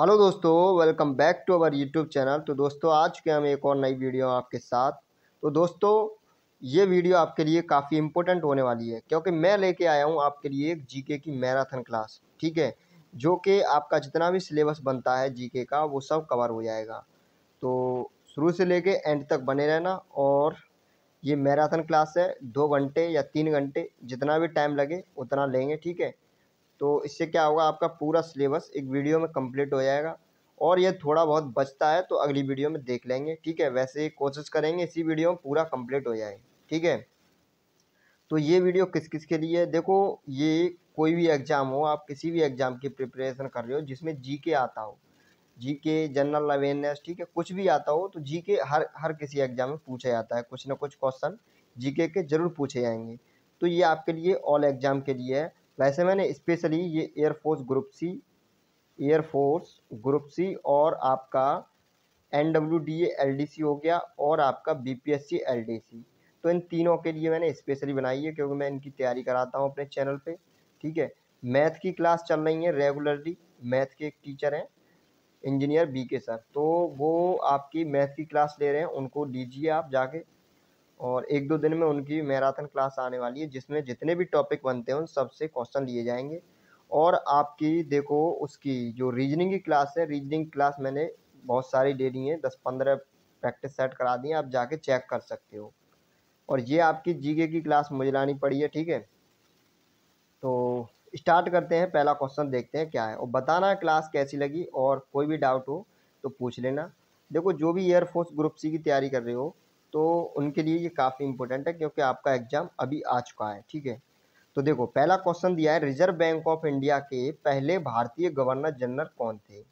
hello दोस्तों welcome back to our YouTube channel तो दोस्तों आ चुके हम एक और नई वीडियो आपके साथ तो दोस्तों ये वीडियो आपके लिए काफ़ी इम्पोर्टेंट होने वाली है क्योंकि मैं लेके आया हूँ आपके लिए एक जीके की मैराथन क्लास ठीक है जो कि आपका जितना भी सिलेबस बनता है जी का वो सब कवर हो जाएगा तो शुरू से लेके एंड तक बने रहना और ये मैराथन क्लास है दो घंटे या तीन घंटे जितना भी टाइम लगे उतना लेंगे ठीक है तो इससे क्या होगा आपका पूरा सिलेबस एक वीडियो में कंप्लीट हो जाएगा और ये थोड़ा बहुत बचता है तो अगली वीडियो में देख लेंगे ठीक है वैसे ही कोशिश करेंगे इसी वीडियो में पूरा कम्प्लीट हो जाए ठीक है तो ये वीडियो किस किस के लिए है देखो ये कोई भी एग्ज़ाम हो आप किसी भी एग्ज़ाम की प्रिपरेशन कर रहे हो जिसमें जी के आता हो जी के जनरल अवेयरनेस ठीक है कुछ भी आता हो तो जी के हर हर किसी एग्ज़ाम में पूछा जाता है कुछ ना कुछ क्वेश्चन जी के ज़रूर पूछे जाएंगे तो ये आपके लिए ऑल एग्ज़ाम के लिए है वैसे मैंने स्पेशली ये air force group C air force group C और आपका N W D L D C हो गया और आपका B P S C L D C तो इन तीनों के लिए मैंने स्पेशली बनाई है क्योंकि मैं इनकी तैयारी कराता हूँ अपने चैनल पर ठीक है मैथ की क्लास चल रही है रेगुलरली मैथ के एक टीचर हैं इंजीनियर बी के सर तो वो आपकी मैथ की क्लास ले रहे हैं उनको लीजिए आप जाके और एक दो दिन में उनकी मैराथन क्लास आने वाली है जिसमें जितने भी टॉपिक बनते हैं उन सबसे क्वेश्चन लिए जाएंगे और आपकी देखो उसकी जो रीजनिंग की क्लास है रीजनिंग क्लास मैंने बहुत सारी दे दी है दस पंद्रह प्रैक्टिस सेट करा दी है आप जाके चेक कर सकते हो और ये आपकी जीके की क्लास मुझे लानी पड़ी है ठीक है तो स्टार्ट करते हैं पहला क्वेश्चन देखते हैं क्या है और बताना क्लास कैसी लगी और कोई भी डाउट हो तो पूछ लेना देखो जो भी एयरफोर्स ग्रुप सी की तैयारी कर रहे हो तो उनके लिए ये काफ़ी इंपॉर्टेंट है क्योंकि आपका एग्ज़ाम अभी आ चुका है ठीक है तो देखो पहला क्वेश्चन दिया है रिजर्व बैंक ऑफ इंडिया के पहले भारतीय गवर्नर जनरल कौन थे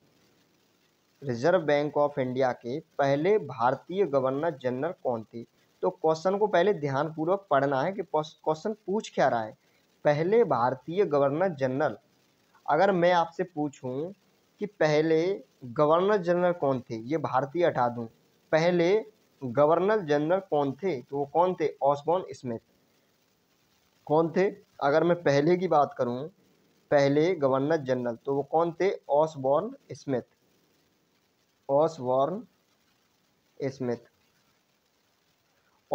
रिजर्व बैंक ऑफ इंडिया के पहले भारतीय गवर्नर जनरल कौन थे तो क्वेश्चन को पहले ध्यानपूर्वक पढ़ना है कि क्वेश्चन पूछ क्या रहा है पहले भारतीय गवर्नर जनरल अगर मैं आपसे पूछूं कि पहले गवर्नर जनरल कौन थे ये भारतीय हटा दूं पहले गवर्नर जनरल कौन थे तो वो कौन थे ऑसबॉन स्मिथ कौन थे अगर मैं पहले की बात करूं पहले गवर्नर जनरल तो वो कौन थे ऑसबॉर्न स्मिथ ऑसबॉर्न स्मिथ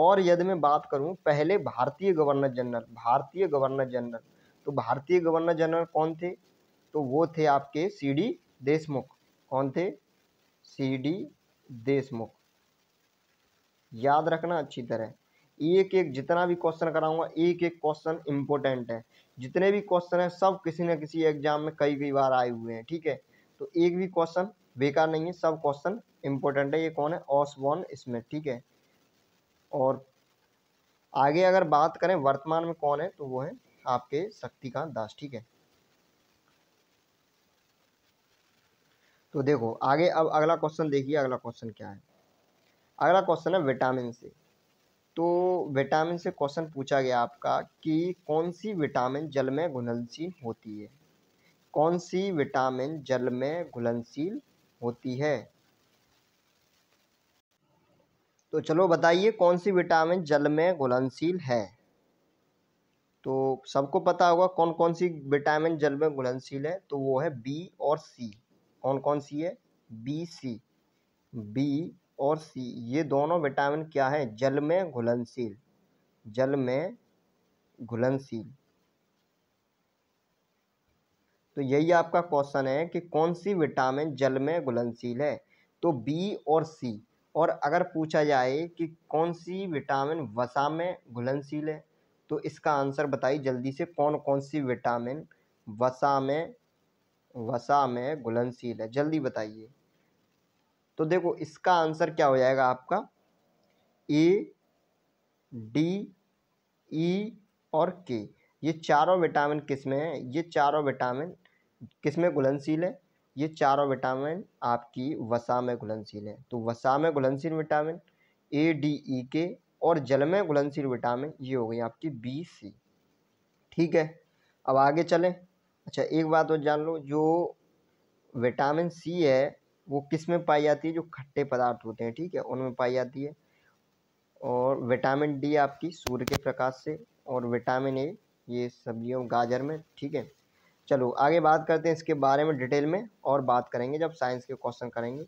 और यदि मैं बात करूं पहले भारतीय गवर्नर जनरल भारतीय गवर्नर जनरल तो भारतीय गवर्नर जनरल कौन थे तो वो थे आपके सी डी देशमुख कौन थे सी डी देशमुख याद रखना अच्छी तरह एक एक जितना भी क्वेश्चन कराऊंगा एक एक क्वेश्चन इंपॉर्टेंट है जितने भी क्वेश्चन हैं सब किसी न किसी एग्जाम में कई कई बार आए हुए हैं ठीक है तो एक भी क्वेश्चन बेकार नहीं है सब क्वेश्चन इंपॉर्टेंट है ये कौन है वन स्मिथ ठीक है और आगे अगर बात करें वर्तमान में कौन है तो वो है आपके शक्तिकांत दास ठीक है तो देखो आगे अब अगला क्वेश्चन देखिए अगला क्वेश्चन क्या है अगला क्वेश्चन है विटामिन से तो विटामिन से क्वेश्चन पूछा गया आपका कि कौन सी विटामिन जल में घुलनशील होती है कौन सी विटामिन जल में घुलनशील होती है तो चलो बताइए कौन सी विटामिन जल में घुलनशील है तो सबको पता होगा कौन कौन सी विटामिन जल में घुलनशील है तो वो है बी और सी कौन कौन सी है बी सी बी और सी ये दोनों विटामिन क्या है जल में घुलनशील जल में घुलनशील तो यही आपका क्वेश्चन है कि कौन सी विटामिन जल में घुलनशील है तो बी और सी और अगर पूछा जाए कि कौन सी विटामिन वसा में घुलनशील है तो इसका आंसर बताइए जल्दी से कौन कौन सी विटामिन वसा में वसा में घुलनशील है जल्दी बताइए तो देखो इसका आंसर क्या हो जाएगा आपका ए डी ई और के ये चारों विटामिन किस में है ये चारों विटामिन किस में घुलनशील है ये चारों विटामिन आपकी वसा में घुलनशील है तो वसा में घुलनशील विटामिन ए डी ई के और जल में घुलनशील विटामिन ये हो गई आपकी बी सी ठीक है अब आगे चलें अच्छा एक बात और जान लो जो विटामिन सी है वो किस में पाई जाती है जो खट्टे पदार्थ होते हैं ठीक है उनमें पाई जाती है और विटामिन डी आपकी सूर्य के प्रकाश से और विटामिन ए ये सब्जियों गाजर में ठीक है चलो आगे बात करते हैं इसके बारे में डिटेल में और बात करेंगे जब साइंस के क्वेश्चन करेंगे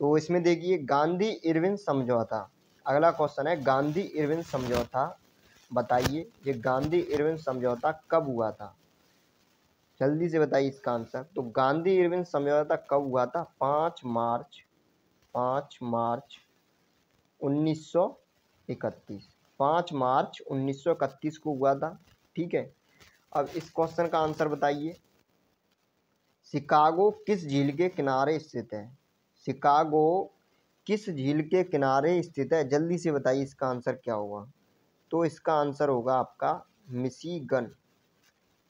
तो इसमें देखिए गांधी इरविन समझौता अगला क्वेश्चन है गांधी इरविन समझौता बताइए ये गांधी इरविन समझौता कब हुआ था जल्दी से बताइए इसका आंसर तो गांधी इरविन समझौता कब हुआ था पाँच मार्च पाँच मार्च उन्नीस सौ इकतीस पाँच मार्च उन्नीस सौ इकतीस को हुआ था ठीक है अब इस क्वेश्चन का आंसर बताइए शिकागो किस झील के किनारे स्थित है शिकागो किस झील के किनारे स्थित है जल्दी से बताइए इसका आंसर क्या होगा तो इसका आंसर होगा आपका मिशीगन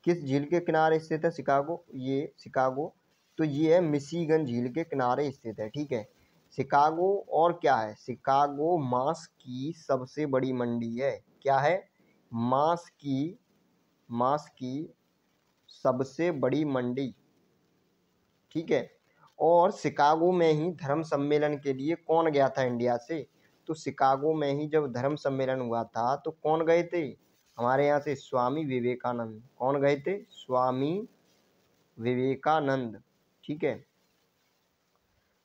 किस झील के किनारे स्थित है शिकागो ये शिकागो तो ये है मिशीगन झील के किनारे स्थित है ठीक है शिकागो और क्या है शिकागो मांस की सबसे बड़ी मंडी है क्या है मांस की मांस की सबसे बड़ी मंडी ठीक है और शिकागो में ही धर्म सम्मेलन के लिए कौन गया था इंडिया से तो शिकागो में ही जब धर्म सम्मेलन हुआ था तो कौन गए थे हमारे यहाँ से स्वामी विवेकानंद कौन गए थे स्वामी विवेकानंद ठीक है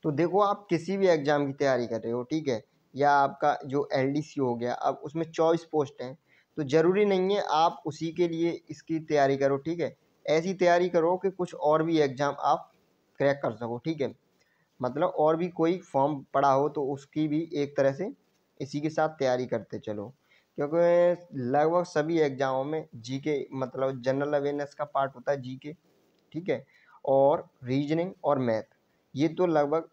तो देखो आप किसी भी एग्ज़ाम की तैयारी कर रहे हो ठीक है या आपका जो एल हो गया अब उसमें चॉइस पोस्ट हैं तो ज़रूरी नहीं है आप उसी के लिए इसकी तैयारी करो ठीक है ऐसी तैयारी करो कि कुछ और भी एग्ज़ाम आप क्रैक कर सको ठीक है मतलब और भी कोई फॉर्म पड़ा हो तो उसकी भी एक तरह से इसी के साथ तैयारी करते चलो क्योंकि लगभग सभी एग्जामों में जी के मतलब जनरल अवेयरनेस का पार्ट होता है जी के ठीक है और रीजनिंग और मैथ ये तो लगभग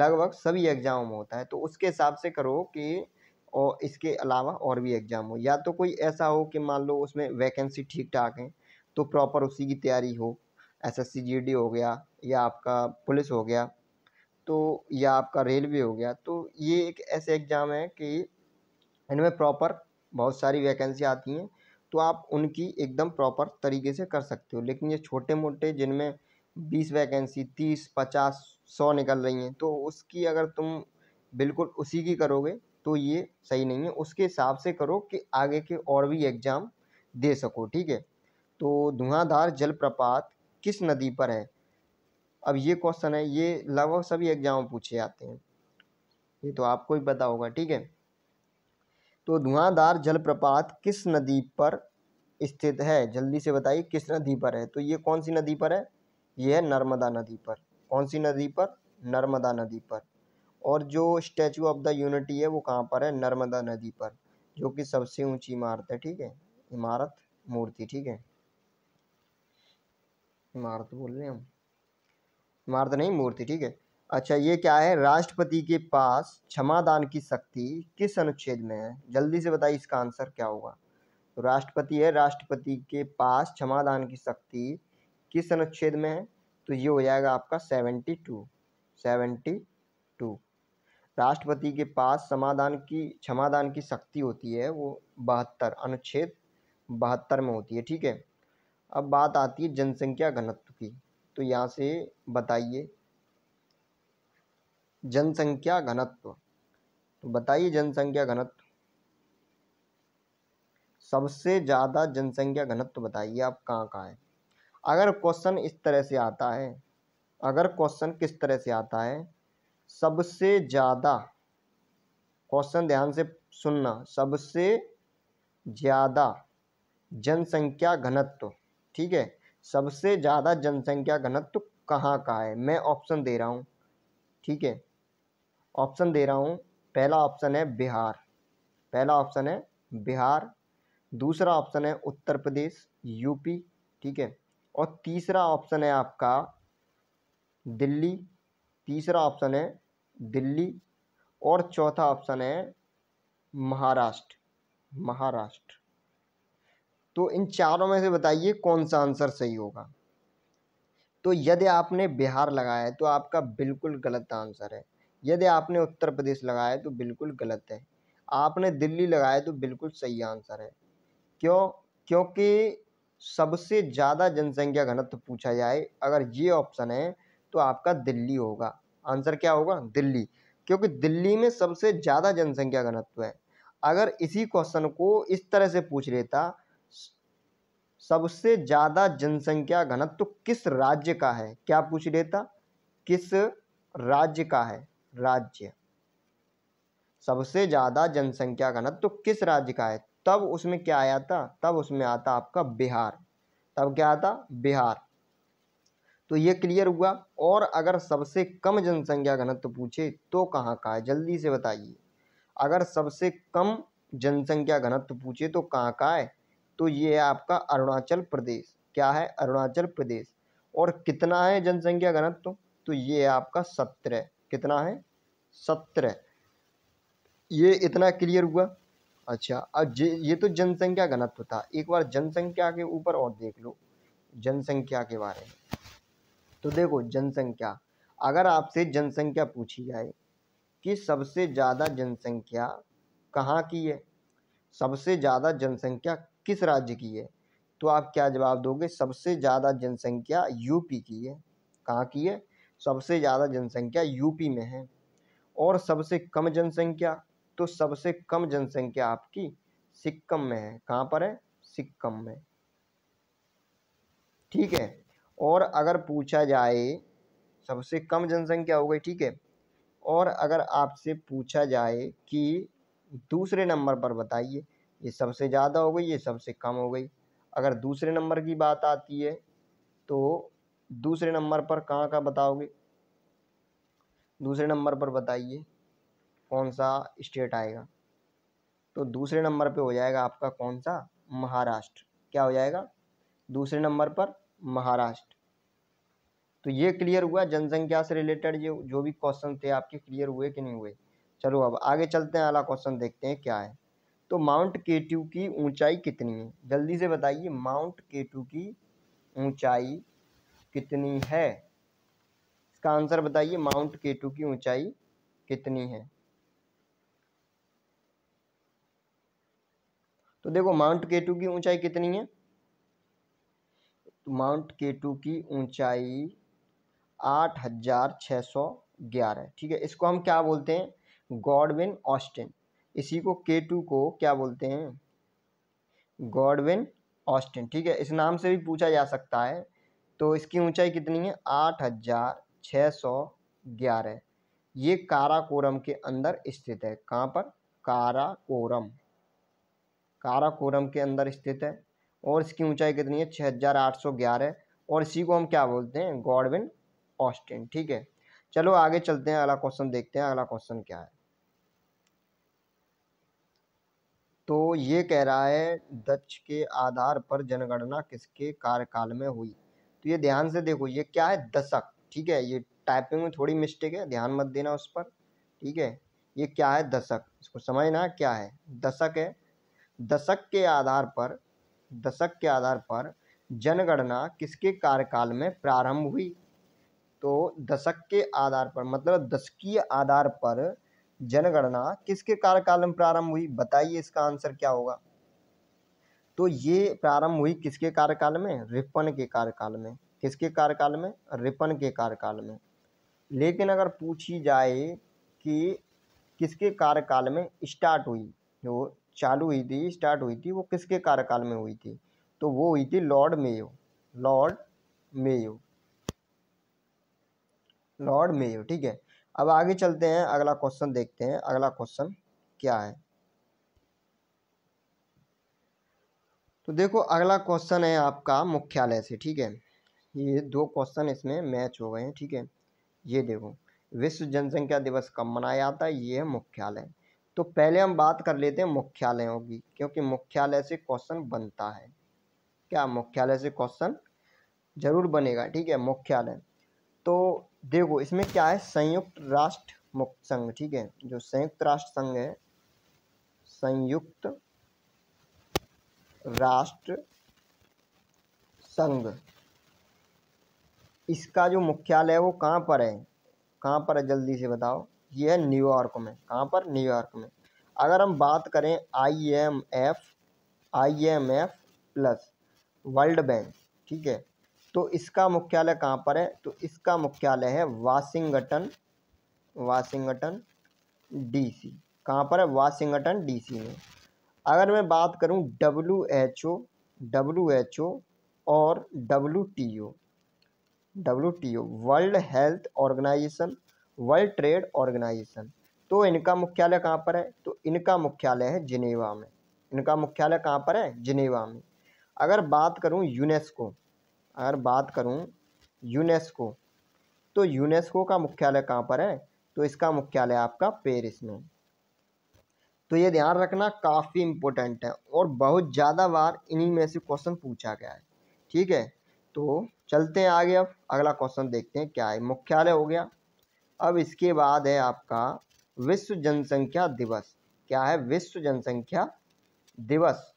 लगभग सभी एग्जामों में होता है तो उसके हिसाब से करो कि और इसके अलावा और भी एग्ज़ाम हो या तो कोई ऐसा हो कि मान लो उसमें वैकेंसी ठीक ठाक है तो प्रॉपर उसी की तैयारी हो एस एस हो गया या आपका पुलिस हो गया तो या आपका रेलवे हो गया तो ये एक ऐसे एग्ज़ाम है कि इनमें प्रॉपर बहुत सारी वैकेंसी आती हैं तो आप उनकी एकदम प्रॉपर तरीके से कर सकते हो लेकिन ये छोटे मोटे जिनमें बीस वैकेंसी तीस पचास सौ निकल रही हैं तो उसकी अगर तुम बिल्कुल उसी की करोगे तो ये सही नहीं है उसके हिसाब से करो कि आगे के और भी एग्ज़ाम दे सको ठीक है तो धुआंधार जलप्रपात किस नदी पर है अब ये क्वेश्चन है ये लगभग सभी एग्जाम पूछे जाते हैं ये तो आपको ही पता होगा ठीक है तो धुआंधार जलप्रपात किस नदी पर स्थित है जल्दी से बताइए किस नदी पर है तो ये कौन सी नदी पर है ये है नर्मदा नदी पर कौन सी नदी पर नर्मदा नदी पर और जो स्टैचू ऑफ द यूनिटी है वो कहाँ पर है नर्मदा नदी पर जो कि सबसे ऊंची इमारत है ठीक है इमारत मूर्ति ठीक है इमारत बोल रहे हैं हम इमारत नहीं मूर्ति ठीक है अच्छा ये क्या है राष्ट्रपति के पास क्षमादान की शक्ति किस अनुच्छेद में है जल्दी से बताइए इसका आंसर क्या होगा तो राष्ट्रपति है राष्ट्रपति के पास क्षमादान की शक्ति किस अनुच्छेद में है तो ये हो जाएगा आपका सेवेंटी टू सेवेंटी टू राष्ट्रपति के पास समाधान की क्षमादान की शक्ति होती है वो बहत्तर अनुच्छेद बहत्तर में होती है ठीक है अब बात आती है जनसंख्या घनत्व की तो यहाँ से बताइए जनसंख्या घनत्व तो बताइए जनसंख्या घनत्व सबसे ज़्यादा जनसंख्या घनत्व बताइए आप कहाँ कहाँ है अगर क्वेश्चन इस तरह से आता है अगर क्वेश्चन किस तरह से आता है सबसे ज़्यादा क्वेश्चन ध्यान से सुनना सबसे ज़्यादा जनसंख्या घनत्व ठीक है सबसे ज़्यादा जनसंख्या घनत्व कहाँ का है मैं ऑप्शन दे रहा हूँ ठीक है ऑप्शन दे रहा हूँ पहला ऑप्शन है बिहार पहला ऑप्शन है बिहार दूसरा ऑप्शन है उत्तर प्रदेश यूपी ठीक है और तीसरा ऑप्शन है आपका दिल्ली तीसरा ऑप्शन है दिल्ली और चौथा ऑप्शन है महाराष्ट्र महाराष्ट्र तो इन चारों में से बताइए कौन सा आंसर सही होगा तो यदि आपने बिहार लगाया है तो आपका बिल्कुल गलत आंसर है यदि आपने उत्तर प्रदेश लगाया तो बिल्कुल गलत है आपने दिल्ली लगाया तो बिल्कुल सही आंसर है क्यों क्योंकि सबसे ज़्यादा जनसंख्या घनत्व पूछा जाए अगर ये ऑप्शन है तो आपका दिल्ली होगा आंसर क्या होगा दिल्ली क्योंकि दिल्ली में सबसे ज़्यादा जनसंख्या घनत्व है अगर इसी क्वेश्चन को इस तरह से पूछ लेता सबसे ज़्यादा जनसंख्या घनत्व किस राज्य का है क्या पूछ लेता किस राज्य का है राज्य सबसे ज़्यादा जनसंख्या घनत्व तो किस राज्य का है तब उसमें क्या आया था तब उसमें आता आपका बिहार तब क्या आता बिहार तो ये क्लियर हुआ और अगर सबसे कम जनसंख्या घनत्व तो पूछे तो कहाँ का है जल्दी से बताइए अगर सबसे कम जनसंख्या घनत्व तो पूछे तो कहाँ का है तो ये है आपका अरुणाचल प्रदेश क्या है अरुणाचल प्रदेश और कितना है जनसंख्या घनत्व तो, तो ये है आपका सत्रह कितना है सत्रह ये इतना क्लियर हुआ अच्छा अब ये तो जनसंख्या घनत्व था एक बार जनसंख्या के ऊपर और देख लो जनसंख्या के बारे में तो देखो जनसंख्या अगर आपसे जनसंख्या पूछी जाए कि सबसे ज़्यादा जनसंख्या कहाँ की है सबसे ज़्यादा जनसंख्या किस राज्य की है तो आप क्या जवाब दोगे सबसे ज़्यादा जनसंख्या यूपी की है कहाँ की है सबसे ज़्यादा जनसंख्या यूपी में है और सबसे कम जनसंख्या तो सबसे कम जनसंख्या आपकी सिक्किम में है कहाँ पर है सिक्किम में ठीक है और अगर पूछा जाए सबसे कम जनसंख्या हो गई ठीक है और अगर आपसे पूछा जाए कि दूसरे नंबर पर बताइए ये सबसे ज़्यादा हो गई ये सबसे कम हो गई अगर दूसरे नंबर की बात आती है तो दूसरे नंबर पर कहाँ का बताओगे दूसरे नंबर पर बताइए कौन सा स्टेट आएगा तो दूसरे नंबर पे हो जाएगा आपका कौन सा महाराष्ट्र क्या हो जाएगा दूसरे नंबर पर महाराष्ट्र तो ये क्लियर हुआ जनसंख्या से रिलेटेड ये जो भी क्वेश्चन थे आपके क्लियर हुए कि नहीं हुए चलो अब आगे चलते हैं अला क्वेश्चन देखते हैं क्या है तो माउंट केटू की ऊंचाई कितनी है जल्दी से बताइए माउंट केटू की ऊंचाई कितनी है इसका आंसर बताइए माउंट केटू की ऊंचाई कितनी है तो देखो माउंट केटू की ऊंचाई कितनी है तो माउंट केटू की ऊंचाई आठ हजार छ सौ ग्यारह ठीक है इसको हम क्या बोलते हैं गॉडविन ऑस्टिन इसी को के टू को क्या बोलते हैं गॉडविन ऑस्टिन ठीक है इस नाम से भी पूछा जा सकता है तो इसकी ऊंचाई कितनी है आठ हज़ार छः सौ ग्यारह ये काराकोरम के अंदर स्थित है कहाँ पर काराकोरम काराकोरम के अंदर स्थित है और इसकी ऊंचाई कितनी है छः हज़ार आठ सौ ग्यारह और इसी को हम क्या बोलते हैं गॉडविन ऑस्टिन ठीक है चलो आगे चलते हैं अगला क्वेश्चन देखते हैं अगला क्वेश्चन क्या है तो ये कह रहा है डच के आधार पर जनगणना किसके कार्यकाल में हुई तो ये ध्यान से देखो ये क्या है दशक ठीक है ये टाइपिंग में थोड़ी मिस्टेक है ध्यान मत देना उस पर ठीक है ये क्या है दशक इसको समझना क्या है दशक है दशक के आधार पर दशक के आधार पर जनगणना किसके कार्यकाल में प्रारंभ हुई तो दशक के आधार पर मतलब दशकीय आधार पर जनगणना किसके कार्यकाल में प्रारंभ हुई बताइए इसका आंसर क्या होगा तो ये प्रारंभ हुई किसके कार्यकाल में रिपन के कार्यकाल में किसके कार्यकाल में रिपन के कार्यकाल में लेकिन अगर पूछी जाए कि किसके कार्यकाल में स्टार्ट हुई जो चालू हुई थी स्टार्ट हुई थी वो किसके कार्यकाल में हुई थी तो वो हुई थी lord Mayo lord Mayo lord Mayo ठीक है अब आगे चलते हैं अगला क्वेश्चन देखते हैं अगला क्वेश्चन क्या है तो देखो अगला क्वेश्चन है आपका मुख्यालय से ठीक है ये दो क्वेश्चन इसमें मैच हो गए हैं ठीक है ये देखो विश्व जनसंख्या दिवस कब मनाया जाता है ये है मुख्यालय तो पहले हम बात कर लेते हैं मुख्यालयों की क्योंकि मुख्यालय से क्वेश्चन बनता है क्या मुख्यालय से क्वेश्चन जरूर बनेगा ठीक है मुख्यालय तो देखो इसमें क्या है संयुक्त राष्ट्र मुक्त संघ ठीक है जो संयुक्त राष्ट्र संघ है संयुक्त राष्ट्र संघ इसका जो मुख्यालय है वो कहाँ पर है कहाँ पर है जल्दी से बताओ ये है न्यूयॉर्क में कहाँ पर न्यूयॉर्क में अगर हम बात करें I M F I M F plus world bank ठीक है तो इसका मुख्यालय कहाँ पर है तो इसका मुख्यालय है वाशिंगटन वाशिंगटन डीसी कहाँ पर है वाशिंगटन डीसी में अगर मैं बात करूँ W H O W H O और W T O W T O world health organization world trade organization तो इनका मुख्यालय कहाँ पर है तो इनका मुख्यालय है जिनेवा में इनका मुख्यालय कहाँ पर है जिनेवा में अगर बात करूँ यूनेस्को अगर बात करूँ यूनेस्को तो यूनेस्को का मुख्यालय कहाँ पर है तो इसका मुख्यालय आपका पेरिस में तो ये ध्यान रखना काफ़ी इम्पोर्टेंट है और बहुत ज़्यादा बार इन्हीं में से क्वेश्चन पूछा गया है ठीक है तो चलते हैं आगे अब अगला क्वेश्चन देखते हैं क्या है मुख्यालय हो गया अब इसके बाद है आपका विश्व जनसंख्या दिवस क्या है विश्व जनसंख्या दिवस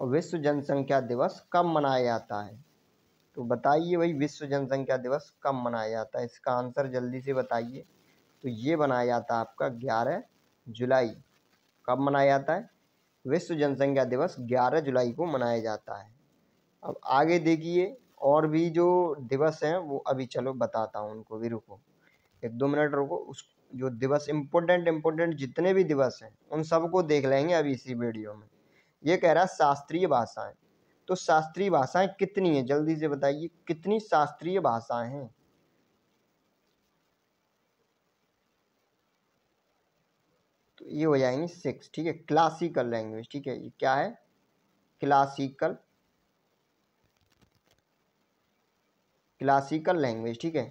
और विश्व जनसंख्या दिवस कब मनाया जाता है तो बताइए भाई विश्व जनसंख्या दिवस कब मनाया जाता है इसका आंसर जल्दी से बताइए तो ये बनाया जाता है आपका ग्यारह जुलाई कब मनाया जाता है विश्व जनसंख्या दिवस ग्यारह जुलाई को मनाया जाता है अब आगे देखिए और भी जो दिवस हैं वो अभी चलो बताता हूँ उनको भी रुको एक दो मिनट रुको उस जो दिवस इम्पोर्टेंट इम्पोर्टेंट जितने भी दिवस हैं उन सबको देख लेंगे अभी इसी वीडियो में ये कह रहा है शास्त्रीय भाषाएँ तो शास्त्रीय भाषाएँ कितनी हैं जल्दी से बताइए कितनी शास्त्रीय भाषाएँ हैं ये हो जाएंगी सिक्स ठीक है क्लासिकल लैंग्वेज ठीक है ये क्या है क्लासिकल क्लासिकल लैंग्वेज ठीक है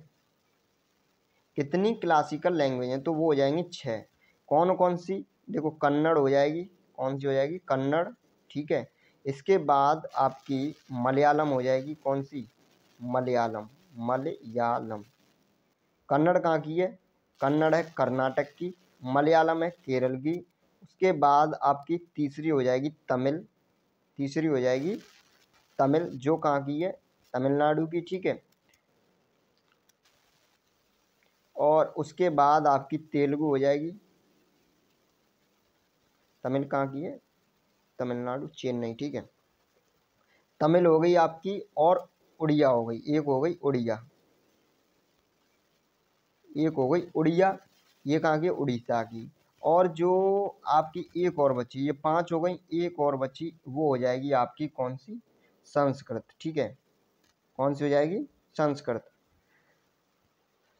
कितनी क्लासिकल लैंग्वेज है तो वो हो जाएंगी छः कौन कौन सी देखो कन्नड़ हो जाएगी कौन सी हो जाएगी कन्नड़ ठीक है इसके बाद आपकी मलयालम हो जाएगी कौन सी मलयालम मलयालम कन्नड़ कहाँ की है कन्नड़ है कर्नाटक की मलयालम है केरल की उसके बाद आपकी तीसरी हो जाएगी तमिल तीसरी हो जाएगी तमिल जो कहाँ की है तमिलनाडु की ठीक है और उसके बाद आपकी तेलुगु हो जाएगी तमिल कहाँ की है तमिलनाडु चेन्नई ठीक है तमिल हो गई आपकी और उड़िया हो गई एक हो गई उड़िया एक हो गई उड़िया ये कहाँ की उड़ीसा की और जो आपकी एक और बची ये पांच हो गई एक और बची वो हो जाएगी आपकी कौन सी संस्कृत ठीक है कौन सी हो जाएगी संस्कृत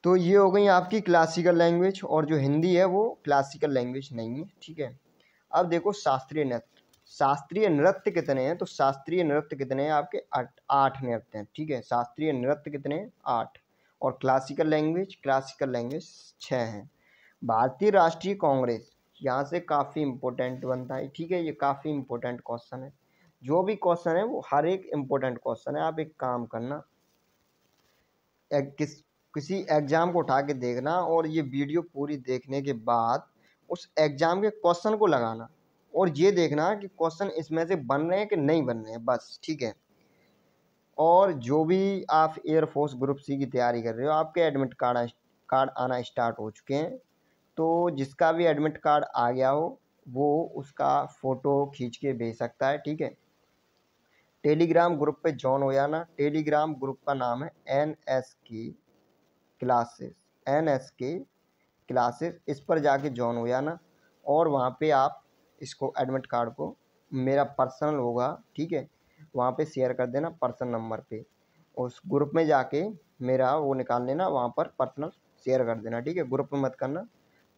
तो ये हो गई आपकी क्लासिकल लैंग्वेज और जो हिंदी है वो क्लासिकल लैंग्वेज नहीं है ठीक है अब देखो शास्त्रीय नृत्य शास्त्रीय नृत्य कितने हैं तो शास्त्रीय नृत्य कितने हैं आपके आठ आठ नृत्य हैं ठीक है शास्त्रीय नृत्य कितने हैं आठ और क्लासिकल लैंग्वेज क्लासिकल लैंग्वेज छः हैं भारतीय राष्ट्रीय कांग्रेस यहाँ से काफ़ी इम्पोर्टेंट बनता है ठीक है ये काफ़ी इम्पोर्टेंट क्वेश्चन है जो भी क्वेश्चन है वो हर एक इम्पोर्टेंट क्वेश्चन है आप एक काम करना एक किस किसी एग्ज़ाम को उठा के देखना और ये वीडियो पूरी देखने के बाद उस एग्ज़ाम के क्वेश्चन को लगाना और ये देखना कि क्वेश्चन इसमें से बन रहे हैं कि नहीं बन रहे हैं बस ठीक है और जो भी आप एयरफोर्स ग्रुप सी की तैयारी कर रहे हो आपके एडमिट कार्ड कार्ड आना स्टार्ट हो चुके हैं तो जिसका भी एडमिट कार्ड आ गया हो वो उसका फ़ोटो खींच के भेज सकता है ठीक है टेलीग्राम ग्रुप पे जॉइन हो जाना टेलीग्राम ग्रुप का नाम है N S K classes N S K classes इस पर जाके जॉइन हो जाना और वहाँ पे आप इसको एडमिट कार्ड को मेरा पर्सनल होगा ठीक है वहाँ पे शेयर कर देना पर्सनल नंबर पे उस ग्रुप में जाके मेरा वो निकाल लेना वहाँ पर पर्सनल शेयर कर देना ठीक है ग्रुप में मत करना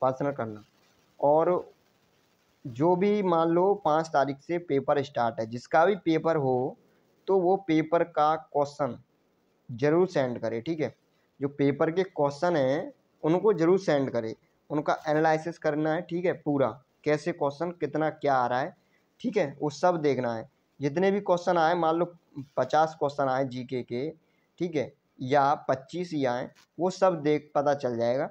उपासना करना और जो भी मान लो पाँच तारीख से पेपर स्टार्ट है जिसका भी पेपर हो तो वो पेपर का क्वेश्चन ज़रूर सेंड करे ठीक है जो पेपर के क्वेश्चन हैं उनको ज़रूर सेंड करे उनका एनालिसिस करना है ठीक है पूरा कैसे क्वेश्चन कितना क्या आ रहा है ठीक है वो सब देखना है जितने भी क्वेश्चन आए मान लो पचास क्वेश्चन आए जीके के ठीक है या पच्चीस ही आए वो सब देख पता चल जाएगा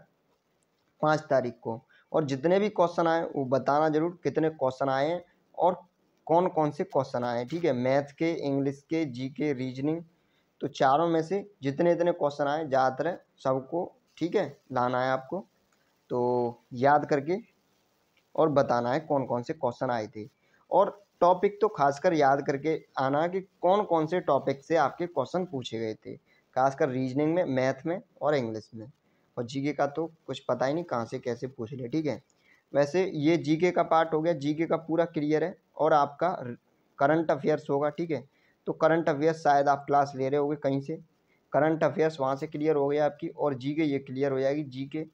पाँच तारीख को और जितने भी क्वेश्चन आए वो बताना जरूर कितने क्वेश्चन आए हैं और कौन कौन से क्वेश्चन आए हैं ठीक है मैथ के इंग्लिश के जी के रीजनिंग तो चारों में से जितने इतने क्वेश्चन आए ज़्यादातर सबको ठीक है लाना है आपको तो याद करके और बताना है कौन कौन से क्वेश्चन आए थे और टॉपिक तो खासकर याद करके आना कि कौन कौन से टॉपिक से आपके क्वेश्चन पूछे गए थे खासकर रीजनिंग में मैथ में और इंग्लिश में और जीके का तो कुछ पता ही नहीं कहाँ से कैसे पूछ ले ठीक है वैसे ये जीके का पार्ट हो गया जीके का पूरा क्लियर है और आपका करंट अफेयर्स होगा ठीक है तो करंट अफेयर्स शायद आप क्लास ले रहे होगे कहीं से करंट अफेयर्स वहाँ से क्लियर हो गया आपकी और जी के ये क्लियर हो जाएगी जी के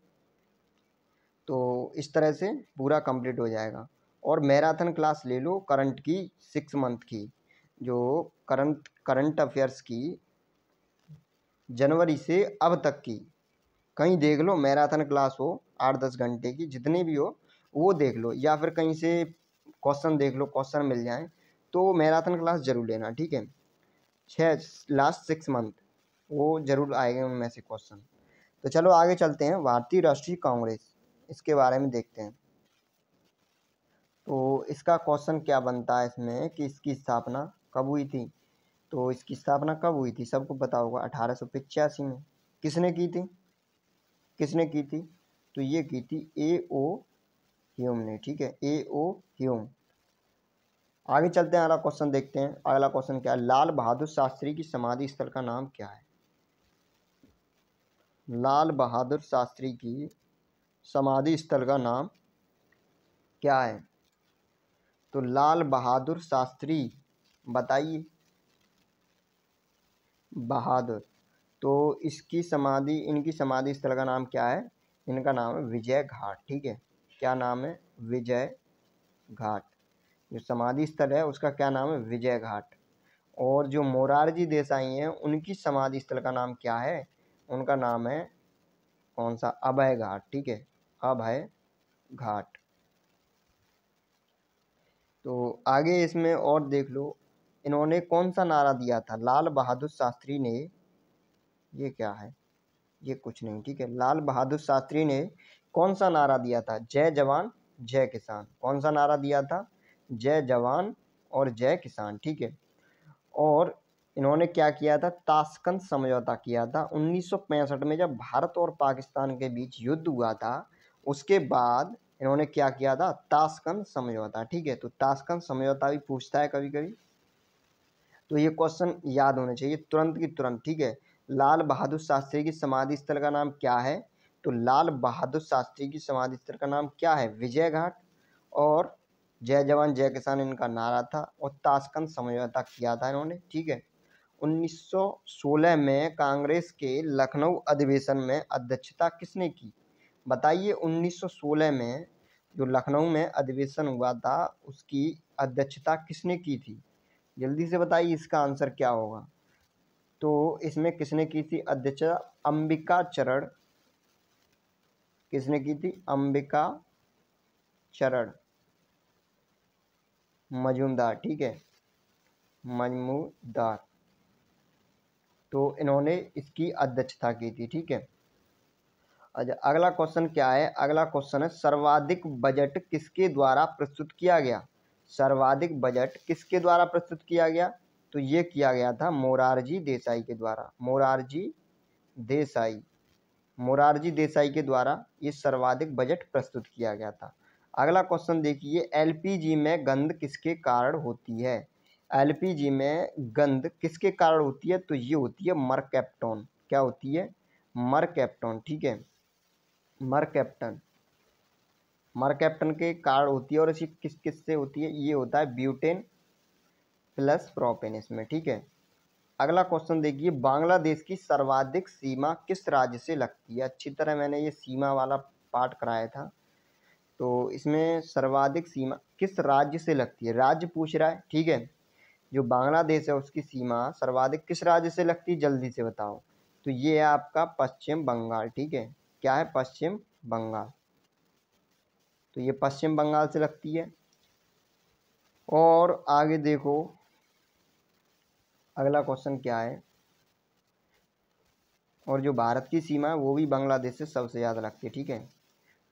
तो इस तरह से पूरा कंप्लीट हो जाएगा और मैराथन क्लास ले लो करंट की सिक्स मंथ की जो करंट करंट अफेयर्स की जनवरी से अब तक की कहीं देख लो मैराथन क्लास हो आठ दस घंटे की जितनी भी हो वो देख लो या फिर कहीं से क्वेश्चन देख लो क्वेश्चन मिल जाए तो मैराथन क्लास ज़रूर लेना ठीक है छः लास्ट सिक्स मंथ वो ज़रूर आएंगे उनमें से क्वेश्चन तो चलो आगे चलते हैं भारतीय राष्ट्रीय कांग्रेस इसके बारे में देखते हैं तो इसका क्वेश्चन क्या बनता है इसमें कि इसकी स्थापना कब हुई थी तो इसकी स्थापना कब हुई थी सबको पता होगा अठारह में किसने की थी किसने की थी तो ये की थी ए ओ ह्यूम ने ठीक है ए ओ ह्यूम आगे चलते हैं अगला क्वेश्चन देखते हैं अगला क्वेश्चन क्या है लाल बहादुर शास्त्री की समाधि स्थल का नाम क्या है लाल बहादुर शास्त्री की समाधि स्थल का नाम क्या है तो लाल बहादुर शास्त्री बताइए बहादुर तो इसकी समाधि इनकी समाधि स्थल का नाम क्या है इनका नाम है विजय घाट ठीक है क्या नाम है विजय घाट जो समाधि स्थल है उसका क्या नाम है विजय घाट और जो मोरारजी देसाई हैं उनकी समाधि स्थल का नाम क्या है उनका नाम है कौन सा अभय घाट ठीक है अभय घाट तो आगे इसमें और देख लो इन्होंने कौन सा नारा दिया था लाल बहादुर शास्त्री ने ये क्या है ये कुछ नहीं ठीक है लाल बहादुर शास्त्री ने कौन सा नारा दिया था जय जवान जय किसान कौन सा नारा दिया था जय जवान और जय किसान ठीक है और इन्होंने क्या किया था ताशकंद समझौता किया था 1965 में जब भारत और पाकिस्तान के बीच युद्ध हुआ था उसके बाद इन्होंने क्या किया था ताशकंद समझौता ठीक है तो ताशकंद समझौता भी पूछता है कभी कभी तो ये क्वेश्चन याद होने चाहिए तुरंत की तुरंत ठीक है लाल बहादुर शास्त्री की समाधि स्थल का नाम क्या है तो लाल बहादुर शास्त्री की समाधि स्थल का नाम क्या है विजय घाट और जय जवान जय किसान इनका नारा था और ताशकंद समझौता किया था इन्होंने ठीक है 1916 में कांग्रेस के लखनऊ अधिवेशन में अध्यक्षता किसने की बताइए 1916 में जो लखनऊ में अधिवेशन हुआ था उसकी अध्यक्षता किसने की थी जल्दी से बताइए इसका आंसर क्या होगा तो इसमें किसने की थी अध्यक्षता अंबिका चरण किसने की थी अंबिका चरण मजूमदार ठीक है मजमूदार तो इन्होंने इसकी अध्यक्षता की थी ठीक है अच्छा अगला क्वेश्चन क्या है अगला क्वेश्चन है सर्वाधिक बजट किसके द्वारा प्रस्तुत किया गया सर्वाधिक बजट किसके द्वारा प्रस्तुत किया गया तो ये किया गया था मोरारजी देसाई के द्वारा मोरारजी देसाई मोरारजी देसाई के द्वारा ये सर्वाधिक बजट प्रस्तुत किया गया था अगला क्वेश्चन देखिए एलपीजी में गंध किसके कारण होती है एलपीजी में गंध किसके कारण होती है तो ये होती है मरकैप्टॉन क्या होती है मरकैप्टॉन ठीक है मरकैप्टन मरकैप्टन के कारण होती है और इसी किस किस से होती है ये होता है ब्यूटेन प्लस प्रोपेन इसमें ठीक है अगला क्वेश्चन देखिए बांग्लादेश की सर्वाधिक सीमा किस राज्य से लगती है अच्छी तरह मैंने ये सीमा वाला पार्ट कराया था तो इसमें सर्वाधिक सीमा किस राज्य से लगती है राज्य पूछ रहा है ठीक है जो बांग्लादेश है उसकी सीमा सर्वाधिक किस राज्य से लगती है जल्दी से बताओ तो ये है आपका पश्चिम बंगाल ठीक है क्या है पश्चिम बंगाल तो ये पश्चिम बंगाल से लगती है और आगे देखो अगला क्वेश्चन क्या है और जो भारत की सीमा है वो भी बांग्लादेश से सबसे याद रखती है ठीक है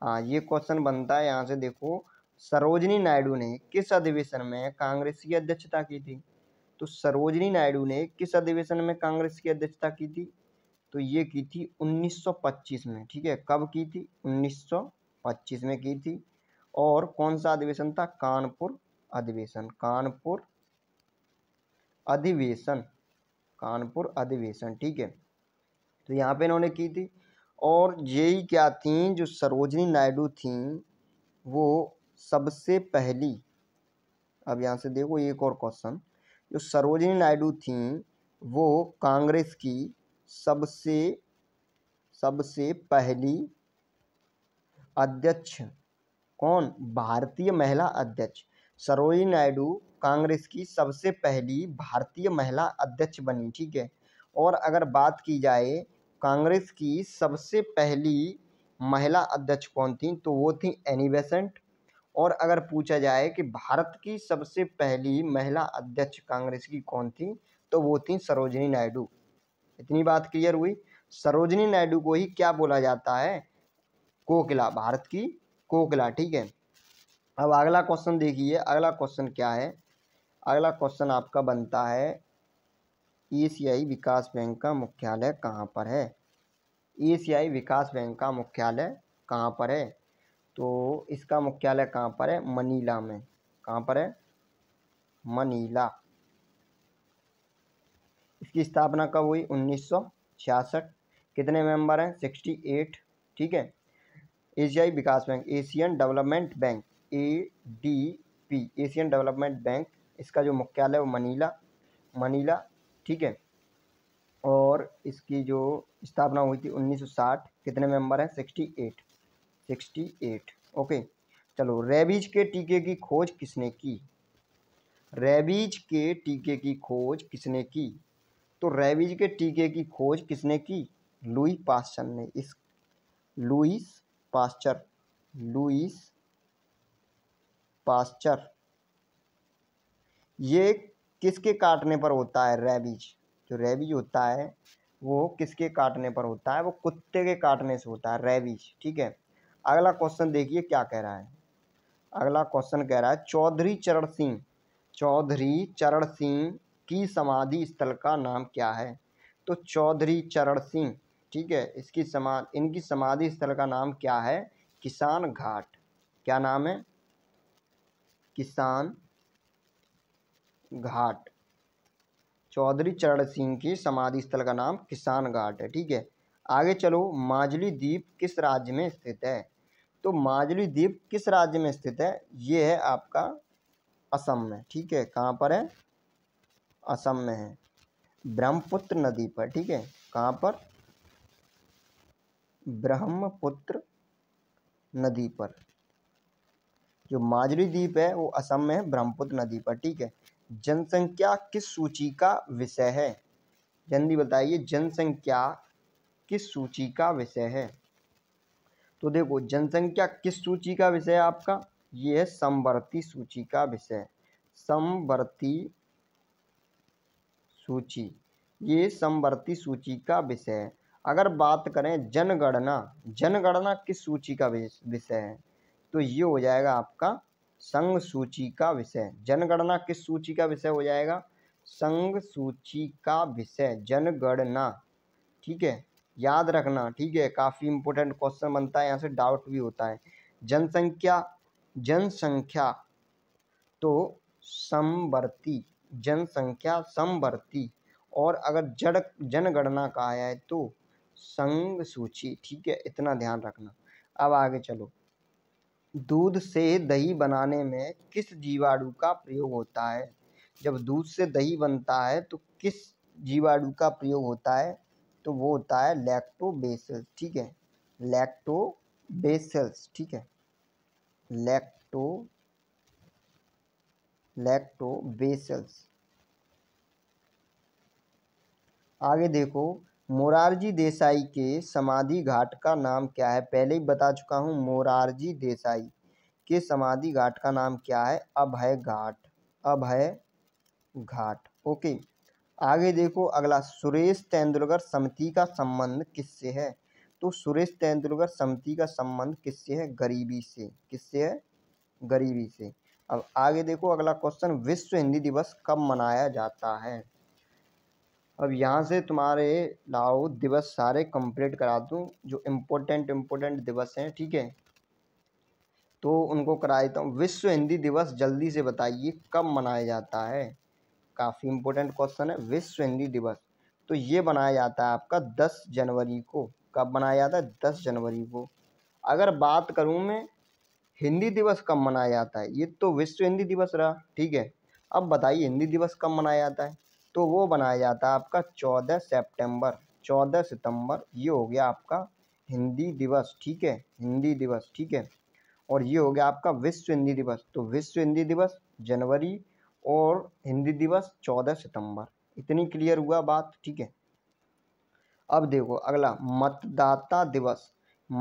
हाँ ये क्वेश्चन बनता है यहाँ से देखो सरोजनी नायडू ने किस अधिवेशन में कांग्रेस की अध्यक्षता की थी तो सरोजनी नायडू ने किस अधिवेशन में कांग्रेस की अध्यक्षता की थी तो ये की थी 1925 में ठीक है कब की थी 1925 में की थी और कौन सा अधिवेशन था कानपुर अधिवेशन कानपुर अधिवेशन कानपुर अधिवेशन ठीक है तो यहाँ पे इन्होंने की थी और ही क्या थी जो सरोजनी नायडू थी वो सबसे पहली अब यहाँ से देखो एक और क्वेश्चन जो सरोजनी नायडू थी वो कांग्रेस की सबसे सबसे पहली अध्यक्ष कौन भारतीय महिला अध्यक्ष सरोजनी नायडू कांग्रेस की सबसे पहली भारतीय महिला अध्यक्ष बनी ठीक है और अगर बात की जाए कांग्रेस की सबसे पहली महिला अध्यक्ष कौन थी तो वो थी एनी बेसेंट और अगर पूछा जाए कि भारत की सबसे पहली महिला अध्यक्ष कांग्रेस की कौन थी तो वो थी सरोजनी नायडू इतनी बात क्लियर हुई सरोजनी नायडू को ही क्या बोला जाता है कोकिला भारत की कोकिला ठीक है अब अगला क्वेश्चन देखिए अगला क्वेश्चन क्या है अगला क्वेश्चन आपका बनता है एशियाई e विकास बैंक का मुख्यालय कहाँ पर है एशियाई e विकास बैंक का मुख्यालय कहाँ पर है तो इसका मुख्यालय कहाँ पर है मनीला में कहाँ पर है मनीला इसकी स्थापना कब हुई उन्नीस कितने मेंबर हैं सिक्सटी एट ठीक है एशियाई e विकास bank Asian development bank A D P Asian development bank इसका जो मुख्यालय वो मनीला मनीला ठीक है और इसकी जो स्थापना हुई थी 1960 कितने मेंबर हैं 68 68 ओके चलो रेबीज के टीके की खोज किसने की रेबीज के टीके की खोज किसने की तो रेबीज के टीके की खोज किसने की लुई पास्चर ने इस लुइस पास्चर लुइस पास्चर ये किसके काटने पर होता है रेबीज जो रेबीज होता है वो किसके काटने पर होता है वो कुत्ते के काटने से होता है रेबीज ठीक है अगला क्वेश्चन देखिए क्या कह रहा है अगला क्वेश्चन कह रहा है चौधरी चरण सिंह चौधरी चरण सिंह की समाधि स्थल का नाम क्या है तो चौधरी चरण सिंह ठीक है इसकी समाधि इनकी समाधि स्थल का नाम क्या है किसान घाट क्या नाम है किसान घाट चौधरी चरण सिंह की समाधि स्थल का नाम किसान घाट है ठीक है आगे चलो माजली द्वीप किस राज्य में स्थित है तो माजली द्वीप किस राज्य में स्थित है ये है आपका असम में ठीक है कहाँ पर है असम में है ब्रह्मपुत्र नदी पर ठीक है कहाँ पर ब्रह्मपुत्र नदी पर जो माजली द्वीप है वो असम में है ब्रह्मपुत्र नदी पर ठीक है जनसंख्या किस सूची का विषय है जल्दी बताइए जनसंख्या किस सूची का विषय है तो देखो जनसंख्या किस सूची का विषय है आपका ये है समवर्ती सूची का विषय समवर्ती सूची ये समवर्ती सूची का विषय है अगर बात करें जनगणना जनगणना किस सूची का विषय है तो ये हो जाएगा आपका संघ सूची का विषय जनगणना किस सूची का विषय हो जाएगा संघ सूची का विषय जनगणना ठीक है याद रखना ठीक है काफ़ी इंपोर्टेंट क्वेश्चन बनता है यहाँ से डाउट भी होता है जनसंख्या जनसंख्या तो समवर्ती जनसंख्या समवर्ती और अगर जड़ जनगणना का आया है तो संघ सूची ठीक है इतना ध्यान रखना अब आगे चलो दूध से दही बनाने में किस जीवाणु का प्रयोग होता है जब दूध से दही बनता है तो किस जीवाणु का प्रयोग होता है तो वो होता है लैक्टोबेसल्स ठीक है लैक्टोबेसल्स ठीक है लैक्टो लैक्टोबेसल्स आगे देखो मोरारजी देसाई के समाधि घाट का नाम क्या है पहले ही बता चुका हूँ मोरारजी देसाई के समाधि घाट का नाम क्या है अभय घाट अभय घाट ओके आगे देखो अगला सुरेश तेंदुलकर समिति का संबंध किससे है तो सुरेश तेंदुलकर समिति का संबंध किससे है गरीबी से किससे है गरीबी से अब आगे देखो अगला क्वेश्चन विश्व हिंदी दिवस कब मनाया जाता है अब यहाँ से तुम्हारे लाओ दिवस सारे कंप्लीट करा दूँ जो इम्पोर्टेंट इम्पोर्टेंट दिवस हैं ठीक है तो उनको करा देता हूँ विश्व हिंदी दिवस जल्दी से बताइए कब मनाया जाता है काफ़ी इम्पोर्टेंट क्वेश्चन है विश्व हिंदी दिवस तो ये मनाया जाता है आपका दस जनवरी को कब मनाया जाता है दस जनवरी को अगर बात करूँ मैं हिंदी दिवस कब मनाया जाता है ये तो विश्व हिंदी दिवस रहा ठीक है अब बताइए हिंदी दिवस कब मनाया जाता है तो वो बनाया जाता है आपका चौदह सेप्टेम्बर चौदह सितंबर ये हो गया आपका हिंदी दिवस ठीक है हिंदी दिवस ठीक है और ये हो गया आपका विश्व हिंदी दिवस तो विश्व हिंदी दिवस जनवरी और हिंदी दिवस चौदह सितंबर इतनी क्लियर हुआ बात ठीक है अब देखो अगला मतदाता दिवस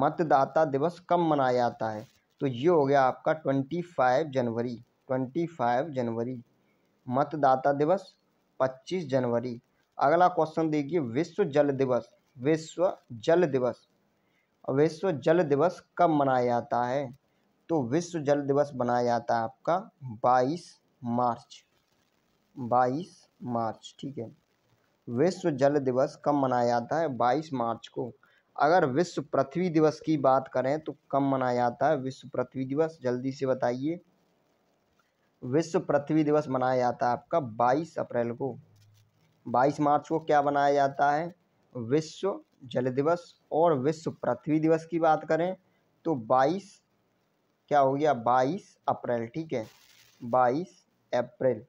मतदाता दिवस कब मनाया जाता है तो ये हो गया आपका ट्वेंटी फाइव जनवरी ट्वेंटी फाइव जनवरी मतदाता दिवस 25 जनवरी अगला क्वेश्चन देखिए विश्व जल दिवस विश्व जल दिवस विश्व जल दिवस कब मनाया जाता है तो विश्व जल दिवस मनाया जाता है आपका 22 मार्च 22 मार्च ठीक है विश्व जल दिवस कब मनाया जाता है 22 मार्च को अगर विश्व पृथ्वी दिवस की बात करें तो कब मनाया जाता है विश्व पृथ्वी दिवस जल्दी से बताइए विश्व पृथ्वी दिवस मनाया जाता है आपका 22 अप्रैल को 22 मार्च को क्या मनाया जाता है विश्व जल दिवस और विश्व पृथ्वी दिवस की बात करें तो 22 क्या हो गया 22 अप्रैल ठीक है 22 अप्रैल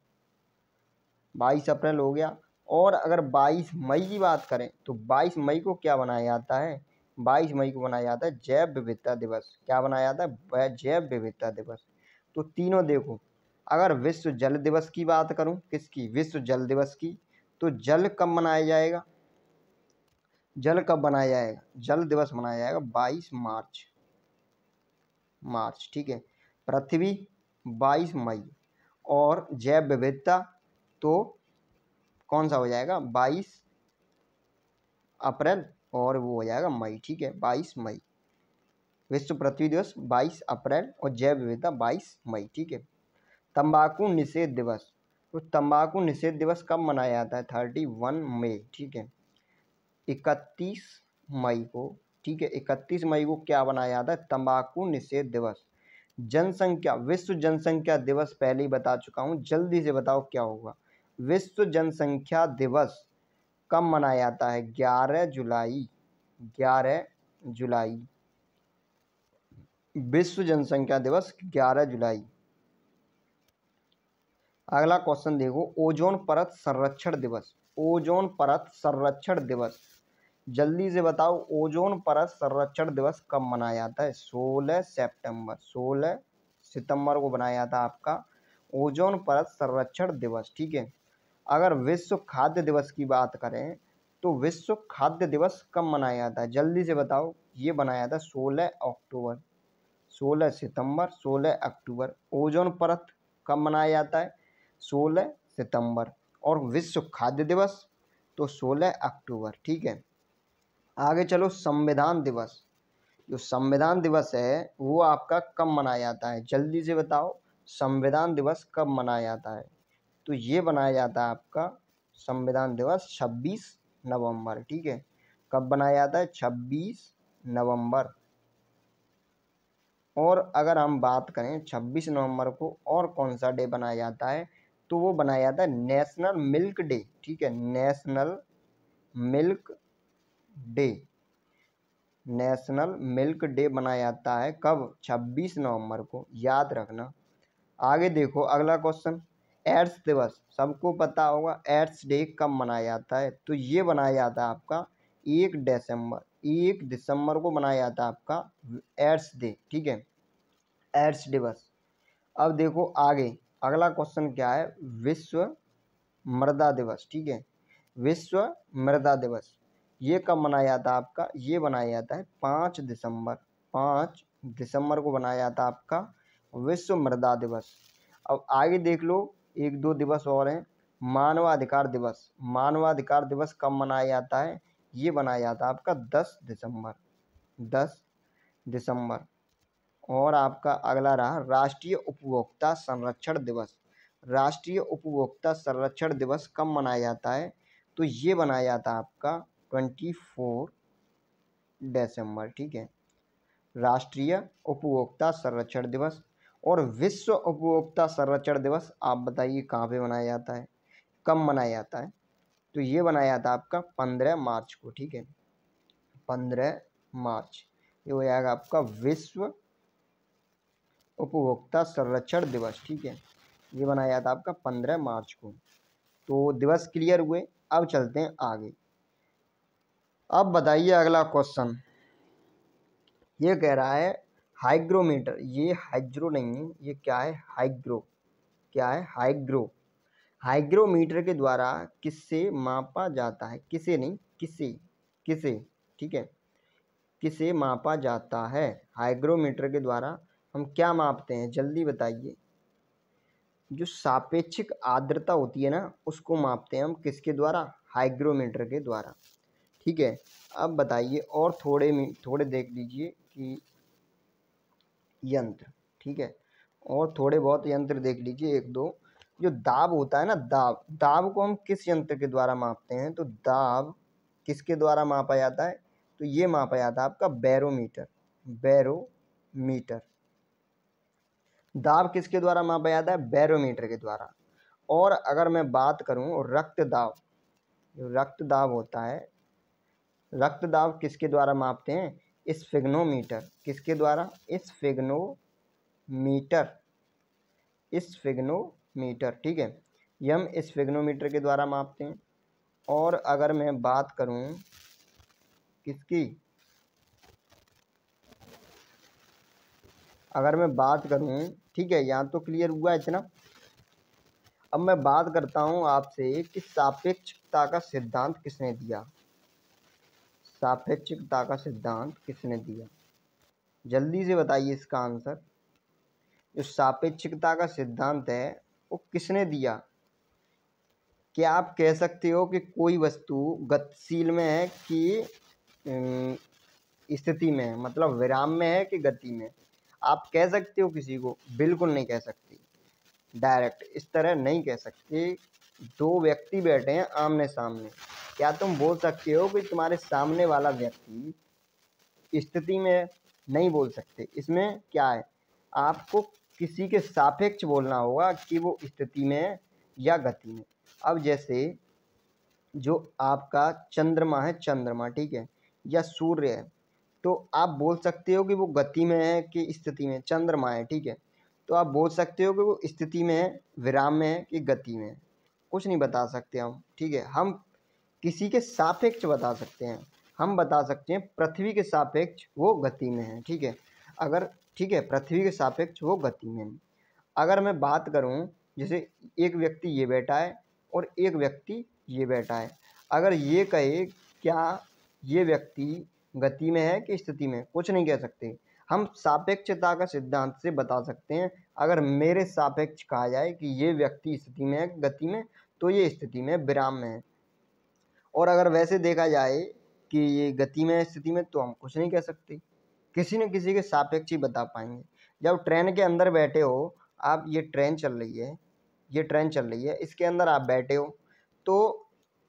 22 अप्रैल हो गया और अगर 22 मई की बात करें तो 22 मई को क्या मनाया जाता है 22 मई को मनाया जाता है जैव विविधता दिवस क्या मनाया जाता है जैव विविधता दिवस तो तीनों देखो अगर विश्व जल दिवस की बात करूं किसकी विश्व जल दिवस की तो जल कब मनाया जाएगा जल कब मनाया जाएगा जल दिवस मनाया जाएगा बाईस मार्च मार्च ठीक है पृथ्वी बाईस मई और जैव विविधता तो कौन सा हो जाएगा बाईस अप्रैल और वो हो जाएगा मई ठीक है बाईस मई विश्व पृथ्वी दिवस बाईस अप्रैल और जैव विविधता बाईस मई ठीक है तंबाकू निषेध दिवस तो तंबाकू निषेध दिवस कब मनाया जाता है थर्टी वन मई ठीक है इकतीस मई को ठीक है इकतीस मई को क्या मनाया जाता है तंबाकू निषेध दिवस जनसंख्या विश्व जनसंख्या दिवस पहले ही बता चुका हूँ जल्दी से बताओ क्या होगा विश्व जनसंख्या दिवस कब मनाया जाता है ग्यारह जुलाई ग्यारह जुलाई विश्व जनसंख्या दिवस ग्यारह जुलाई अगला क्वेश्चन देखो ओजोन परत संरक्षण दिवस ओजोन परत संरक्षण दिवस जल्दी से बताओ ओजोन परत संरक्षण दिवस कब मनाया जाता है सोलह सितंबर सोलह सितंबर को बनाया जाता है आपका ओजोन परत संरक्षण दिवस ठीक है अगर विश्व खाद्य दिवस की बात करें तो विश्व खाद्य दिवस कब मनाया जाता है जल्दी से बताओ ये बनाया था सोलह अक्टूबर सोलह सितंबर सोलह अक्टूबर ओजोन परत कब मनाया जाता है सोलह सितंबर और विश्व खाद्य दिवस तो सोलह अक्टूबर ठीक है आगे चलो संविधान दिवस जो संविधान दिवस है वो आपका कब मनाया जाता है जल्दी से बताओ संविधान दिवस कब मनाया जाता है तो ये मनाया जाता है आपका संविधान दिवस 26 नवंबर ठीक है कब बनाया जाता है 26 नवंबर और अगर हम बात करें 26 नवंबर को और कौन सा डे बनाया जाता है तो वो बनाया था नेशनल मिल्क डे ठीक है national milk day national milk day बनाया जाता है कब 26 नवंबर को याद रखना आगे देखो अगला क्वेश्चन एड्स दिवस सबको पता होगा एड्स डे कब मनाया जाता है तो ये बनाया जाता है आपका एक दिसंबर एक दिसंबर को मनाया जाता है आपका एड्स डे ठीक है एड्स दिवस अब देखो आगे अगला क्वेश्चन क्या है विश्व मृदा दिवस ठीक है विश्व मृदा दिवस ये कब मनाया जाता है आपका ये बनाया जाता है पाँच दिसंबर पाँच दिसंबर को बनाया जाता है आपका विश्व मृदा दिवस अब आगे देख लो एक दो दिवस और हैं मानवाधिकार दिवस मानवाधिकार दिवस कब मनाया जाता है ये बनाया जाता है आपका दस दिसंबर दस दिसंबर और आपका अगला रहा राष्ट्रीय उपभोक्ता संरक्षण दिवस राष्ट्रीय उपभोक्ता संरक्षण दिवस कब मनाया जाता है तो ये मनाया जाता है आपका ट्वेंटी फोर डिसम्बर ठीक है राष्ट्रीय उपभोक्ता संरक्षण दिवस और विश्व उपभोक्ता संरक्षण दिवस आप बताइए कहाँ पे मनाया जाता है कब मनाया जाता है तो ये मनाया जाता है आपका पंद्रह मार्च को ठीक है पंद्रह मार्च ये हो जाएगा आपका विश्व उपभोक्ता संरक्षण दिवस ठीक है ये मनाया था आपका पंद्रह मार्च को तो दिवस क्लियर हुए अब चलते हैं आगे अब बताइए अगला क्वेश्चन ये कह रहा है हाइग्रोमीटर ये हाइग्रो नहीं है ये क्या है हाइग्रो क्या है हाइग्रो हाइग्रोमीटर के द्वारा किससे मापा जाता है किसे नहीं किसे किसे ठीक है किसे मापा जाता है हाइग्रोमीटर के द्वारा हम क्या मापते हैं जल्दी बताइए जो सापेक्षिक आर्द्रता होती है ना उसको मापते हैं हम किसके द्वारा हाइग्रोमीटर के द्वारा ठीक है अब बताइए और थोड़े थोड़े देख लीजिए कि यंत्र ठीक है और थोड़े बहुत यंत्र देख लीजिए एक दो जो दाब होता है ना दाब दाब को हम किस यंत्र के द्वारा मापते हैं तो दाब किसके द्वारा मापा जाता है तो ये मापा जाता है आपका बैरोमीटर बैरोमीटर दाब किसके द्वारा मापा जाता है बैरोमीटर के द्वारा और अगर मैं बात करूं रक्त दाब जो रक्त दाब होता है रक्त दाब किसके द्वारा मापते हैं इस फिग्नोमीटर किसके द्वारा इस फिग्नोमीटर इस फिग्नोमीटर ठीक है ये हम इस फिग्नोमीटर के द्वारा मापते हैं और अगर मैं बात करूं किसकी अगर मैं बात करूं ठीक है यहाँ तो क्लियर हुआ इतना अब मैं बात करता हूँ आपसे कि सापेक्षता का सिद्धांत किसने दिया सापेक्षता का सिद्धांत किसने दिया जल्दी से बताइए इसका आंसर जो सापेक्षता का सिद्धांत है वो किसने दिया क्या आप कह सकते हो कि कोई वस्तु गतिशील में है कि स्थिति में है मतलब विराम में है कि गति में आप कह सकते हो किसी को बिल्कुल नहीं कह सकती डायरेक्ट इस तरह नहीं कह सकते दो व्यक्ति बैठे हैं आमने सामने क्या तुम बोल सकते हो कि तुम्हारे सामने वाला व्यक्ति स्थिति में नहीं बोल सकते इसमें क्या है आपको किसी के सापेक्ष बोलना होगा कि वो स्थिति में या गति में अब जैसे जो आपका चंद्रमा है चंद्रमा ठीक है या सूर्य है तो आप बोल सकते हो कि वो गति में है कि स्थिति में चंद्रमा है ठीक है तो आप बोल सकते हो कि वो स्थिति में है विराम में है कि गति में है कुछ नहीं बता सकते हम ठीक है हम किसी के सापेक्ष बता सकते हैं हम बता सकते हैं पृथ्वी के सापेक्ष वो गति में है ठीक है अगर ठीक है पृथ्वी के सापेक्ष वो गति में है अगर मैं बात करूँ जैसे एक व्यक्ति ये बैठा है और एक व्यक्ति ये बैठा है अगर ये कहे क्या ये व्यक्ति गति में है कि स्थिति में कुछ नहीं कह सकते हम सापेक्षता का सिद्धांत से बता सकते हैं अगर मेरे सापेक्ष कहा जाए कि ये व्यक्ति स्थिति में है गति में तो ये स्थिति में विराम में है और अगर वैसे देखा जाए कि ये गति में स्थिति में तो हम कुछ नहीं कह सकते किसी न किसी के सापेक्ष ही बता पाएंगे जब ट्रेन के अंदर बैठे हो आप ये ट्रेन चल रही है ये ट्रेन चल रही है इसके अंदर आप बैठे हो तो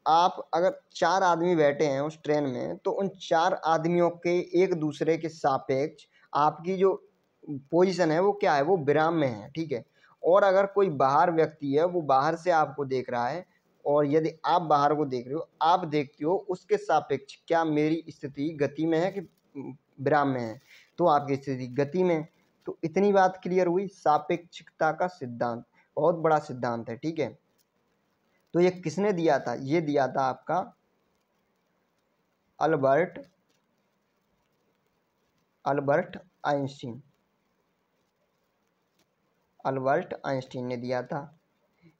आप अगर चार आदमी बैठे हैं उस ट्रेन में तो उन चार आदमियों के एक दूसरे के सापेक्ष आपकी जो पोजीशन है वो क्या है वो विराम में है ठीक है और अगर कोई बाहर व्यक्ति है वो बाहर से आपको देख रहा है और यदि आप बाहर को देख रहे हो आप देखते हो उसके सापेक्ष क्या मेरी स्थिति गति में है कि विराम में है तो आपकी स्थिति गति में तो इतनी बात क्लियर हुई सापेक्षिकता का सिद्धांत बहुत बड़ा सिद्धांत है ठीक है तो ये किसने दिया था ये दिया था आपका Albert Albert Einstein Albert Einstein ने दिया था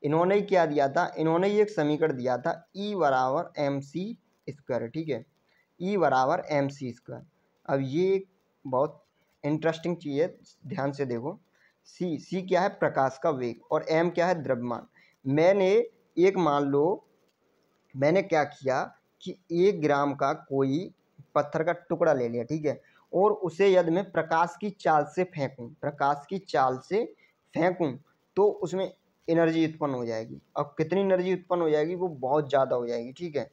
इन्होंने क्या दिया था इन्होंने ये एक समीकरण दिया था ई e बराबर एम सी स्क्वायर ठीक है ई e बराबर एम सी स्क्वायर अब ये बहुत इंटरेस्टिंग चीज़ है ध्यान से देखो सी सी क्या है प्रकाश का वेग और एम क्या है द्रव्यमान मैंने एक मान लो मैंने क्या किया कि एक ग्राम का कोई पत्थर का टुकड़ा ले लिया ठीक है और उसे यदि मैं प्रकाश की चाल से फेंकूं प्रकाश की चाल से फेंकूं तो उसमें एनर्जी उत्पन्न हो जाएगी अब कितनी एनर्जी उत्पन्न हो जाएगी वो बहुत ज़्यादा हो जाएगी ठीक है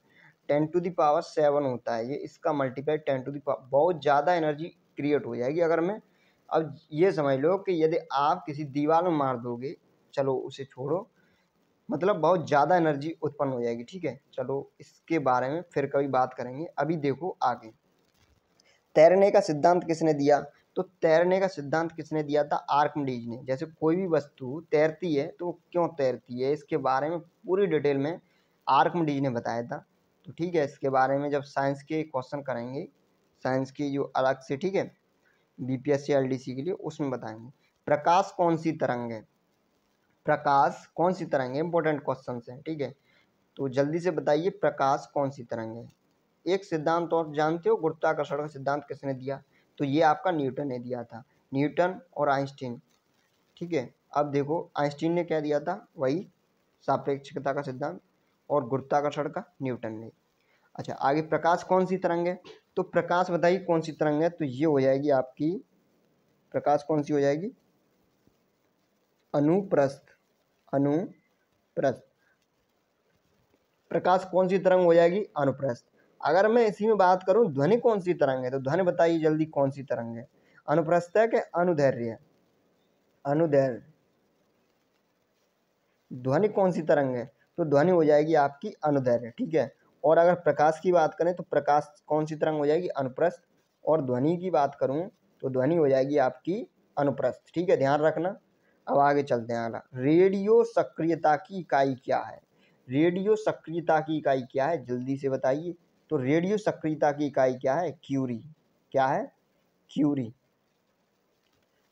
टेन टू दावर सेवन होता है ये इसका मल्टीप्लाई टेन टू दावर बहुत ज़्यादा एनर्जी क्रिएट हो जाएगी अगर मैं अब ये समझ लो कि यदि आप किसी दीवार में मार दोगे चलो उसे छोड़ो मतलब बहुत ज़्यादा एनर्जी उत्पन्न हो जाएगी ठीक है चलो इसके बारे में फिर कभी बात करेंगे अभी देखो आगे तैरने का सिद्धांत किसने दिया तो तैरने का सिद्धांत किसने दिया था आर्कमडीज ने जैसे कोई भी वस्तु तैरती है तो वो क्यों तैरती है इसके बारे में पूरी डिटेल में आर्कमडीज ने बताया था तो ठीक है इसके बारे में जब साइंस के क्वेश्चन करेंगे साइंस की जो अलग से ठीक है बी पी के लिए उसमें बताएंगे प्रकाश कौन सी तरंग है प्रकाश कौन सी तरंग है इंपॉर्टेंट क्वेश्चन है ठीक है तो जल्दी से बताइए प्रकाश कौन सी तरंग है एक सिद्धांत और तो जानते हो गुरुत्वाकर्षण का सिद्धांत किसने दिया तो ये आपका न्यूटन ने दिया था न्यूटन और आइंस्टीन ठीक है अब देखो आइंस्टीन ने क्या दिया था वही सापेक्षता का सिद्धांत और गुरुत्वाकर्षण का न्यूटन ने अच्छा आगे प्रकाश कौन सी तरंग है तो प्रकाश बताइए कौन सी तरंग है तो ये हो जाएगी आपकी प्रकाश कौन सी हो जाएगी अनुप्रस्थ अनुप्रस्थ प्रकाश कौन सी तरंग हो जाएगी अनुप्रस्थ अगर मैं इसी में बात करूं ध्वनि कौन सी तरंग है तो ध्वनि बताइए जल्दी कौन सी तरंग है अनुप्रस्थ है कि अनुधैर्य अनुधैर्य ध्वनि कौन सी तरंग है तो ध्वनि हो जाएगी आपकी अनुधैर्य ठीक है और अगर प्रकाश की बात करें तो प्रकाश कौन सी तरंग हो जाएगी अनुप्रस्थ और ध्वनि की बात करूं तो ध्वनि हो जाएगी आपकी अनुप्रस्थ ठीक है ध्यान रखना अब आगे चलते हैं अगला रेडियो सक्रियता की इकाई क्या है रेडियो सक्रियता की इकाई क्या है जल्दी से बताइए तो रेडियो सक्रियता की इकाई क्या है क्यूरी क्या है क्यूरी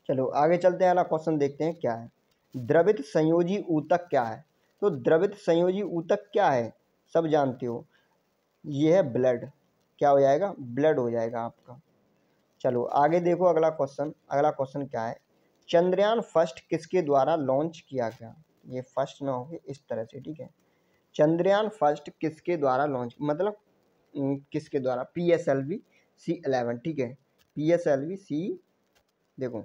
चलो आगे चलते हैं अगला क्वेश्चन देखते हैं क्या है द्रवित संयोजी ऊतक क्या है तो द्रवित संयोजी ऊतक क्या है सब जानते हो ये है ब्लड क्या हो जाएगा ब्लड हो जाएगा आपका चलो आगे देखो अगला क्वेश्चन अगला क्वेश्चन क्या है चंद्रयान फर्स्ट किसके द्वारा लॉन्च किया गया ये फर्स्ट ना होगी इस तरह से ठीक है चंद्रयान फर्स्ट किसके द्वारा लॉन्च मतलब किसके द्वारा P S L V C eleven ठीक है P S L V C देखो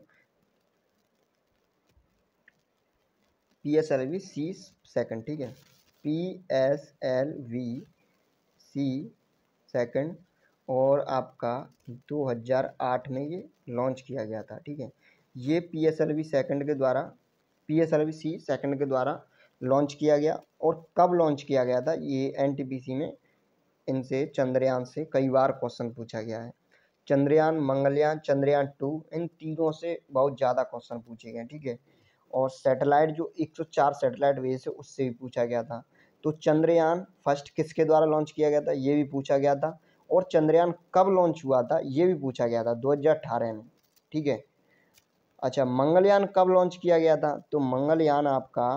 P S L V C second ठीक है P S L V C second और आपका 2008 में ये लॉन्च किया गया था ठीक है ये P S L V second के द्वारा P S L V C second के द्वारा लॉन्च किया गया और कब लॉन्च किया गया था ये एन टी पी सी में इनसे चंद्रयान से कई बार क्वेश्चन पूछा गया है चंद्रयान मंगलयान चंद्रयान टू इन तीनों से बहुत ज़्यादा क्वेश्चन पूछे गए ठीक है और सैटेलाइट जो 104 सैटेलाइट वेज है उससे भी पूछा गया था तो चंद्रयान फर्स्ट किसके द्वारा लॉन्च किया गया था ये भी पूछा गया था और चंद्रयान कब लॉन्च हुआ था ये भी पूछा गया था 2018 में ठीक है अच्छा मंगलयान कब लॉन्च किया गया था तो मंगलयान आपका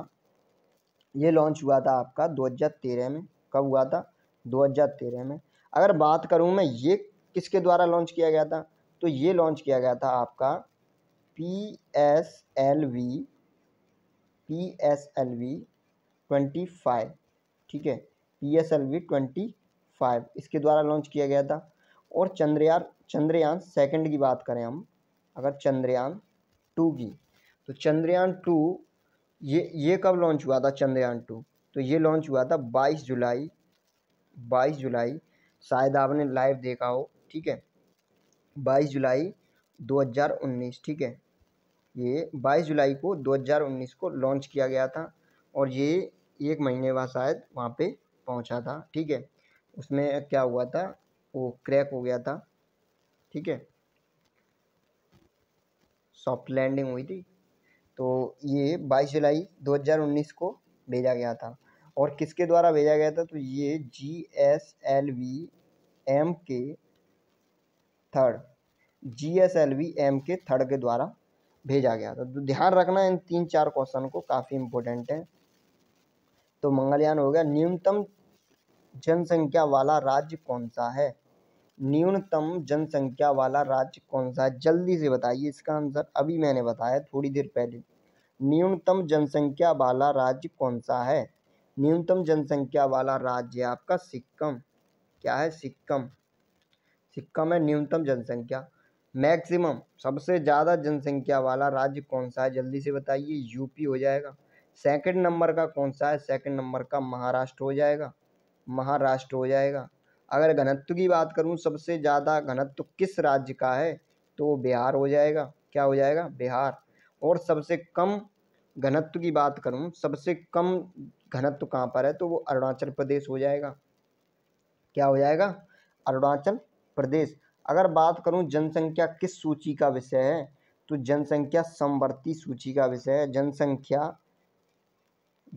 ये लॉन्च हुआ था आपका 2013 में कब हुआ था 2013 में अगर बात करूँ मैं ये किसके द्वारा लॉन्च किया गया था तो ये लॉन्च किया गया था आपका P S L V P S L V twenty five ठीक है P S L V twenty five इसके द्वारा लॉन्च किया गया था और चंद्रयान चंद्रयान सेकंड की बात करें हम अगर चंद्रयान टू की तो चंद्रयान टू ये ये कब लॉन्च हुआ था चंद्रयान टू तो ये लॉन्च हुआ था 22 जुलाई 22 जुलाई शायद आपने लाइव देखा हो ठीक है 22 जुलाई 2019 ठीक है ये 22 जुलाई को 2019 को लॉन्च किया गया था और ये एक महीने बाद शायद वहाँ पे पहुँचा था ठीक है उसमें क्या हुआ था वो क्रैक हो गया था ठीक है सॉफ्ट लैंडिंग हुई थी तो ये 22 जुलाई 2019 को भेजा गया था और किसके द्वारा भेजा गया था तो ये G S L V M K third G S L V M K third के द्वारा भेजा गया था तो ध्यान रखना इन तीन चार क्वेश्चन को काफ़ी इम्पोर्टेंट है तो मंगलयान हो गया न्यूनतम जनसंख्या वाला राज्य कौन सा है न्यूनतम जनसंख्या वाला राज्य कौन सा है जल्दी से बताइए इसका आंसर अभी मैंने बताया थोड़ी देर पहले न्यूनतम जनसंख्या वाला राज्य कौन सा है न्यूनतम जनसंख्या वाला राज्य है आपका सिक्किम क्या है सिक्किम सिक्किम है न्यूनतम जनसंख्या मैक्सिमम सबसे ज़्यादा जनसंख्या वाला राज्य कौन सा है जल्दी से बताइए यूपी हो जाएगा सेकंड नंबर का कौन सा है सेकंड नंबर का महाराष्ट्र हो जाएगा महाराष्ट्र हो जाएगा अगर घनत्व की बात करूँ सबसे ज़्यादा घनत्व किस राज्य का है तो वो बिहार हो जाएगा क्या हो जाएगा बिहार और सबसे कम घनत्व की बात करूँ सबसे कम घनत्व कहाँ पर है तो वो अरुणाचल प्रदेश हो जाएगा क्या हो जाएगा अरुणाचल प्रदेश अगर बात करूँ जनसंख्या किस सूची का विषय है तो जनसंख्या समवर्ती सूची का विषय है जनसंख्या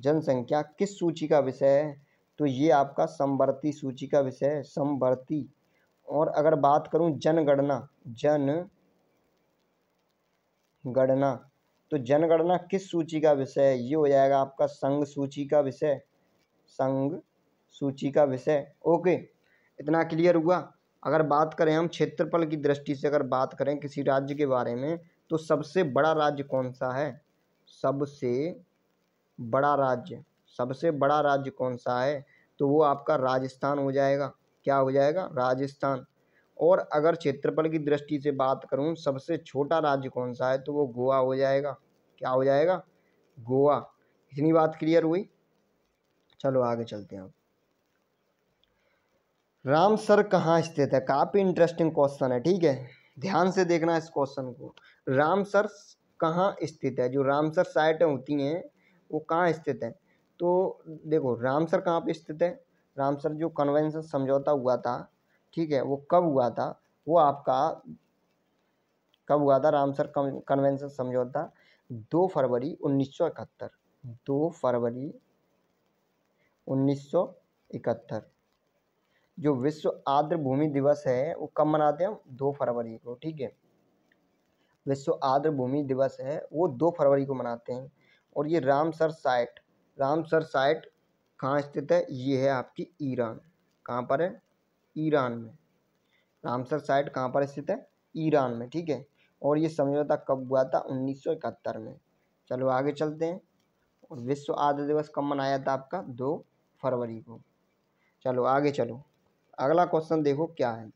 जनसंख्या किस सूची का विषय है तो ये आपका समवर्ती सूची का विषय है समवर्ती और अगर बात करूं जनगणना जन गणना तो जनगणना किस सूची का विषय है ये हो जाएगा आपका संघ सूची का विषय संघ सूची का विषय ओके इतना क्लियर हुआ अगर बात करें हम क्षेत्रफल की दृष्टि से अगर बात करें किसी राज्य के बारे में तो सबसे बड़ा राज्य कौन सा है सबसे बड़ा राज्य सबसे बड़ा राज्य कौन सा है तो वो आपका राजस्थान हो जाएगा क्या हो जाएगा राजस्थान और अगर क्षेत्रफल की दृष्टि से बात करूँ सबसे छोटा राज्य कौन सा है तो वो गोवा हो जाएगा क्या हो जाएगा गोवा इतनी बात क्लियर हुई चलो आगे चलते हैं राम सर कहाँ स्थित है काफ़ी इंटरेस्टिंग क्वेश्चन है ठीक है ध्यान से देखना इस क्वेश्चन को राम सर कहाँ स्थित है जो रामसर साइटें होती हैं वो कहाँ स्थित हैं तो देखो रामसर कहाँ पे स्थित है रामसर जो कन्वेंशन समझौता हुआ था ठीक है वो कब हुआ था वो आपका कब हुआ था रामसर कन्वेंशन समझौता दो फरवरी उन्नीस सौ इकहत्तर दो फरवरी उन्नीस सौ इकहत्तर जो विश्व आर्द्र भूमि दिवस है वो कब मनाते हैं दो फरवरी को ठीक है विश्व आर्द्र भूमि दिवस है वो दो फरवरी को मनाते हैं और ये रामसर साइट रामसर साइट कहाँ स्थित है ये है आपकी ईरान कहाँ पर है ईरान में रामसर साइट कहाँ पर स्थित है ईरान में ठीक है और ये समझौता कब हुआ था उन्नीस में चलो आगे चलते हैं और विश्व आदि दिवस कब मनाया था आपका दो फरवरी को चलो आगे चलो अगला क्वेश्चन देखो क्या है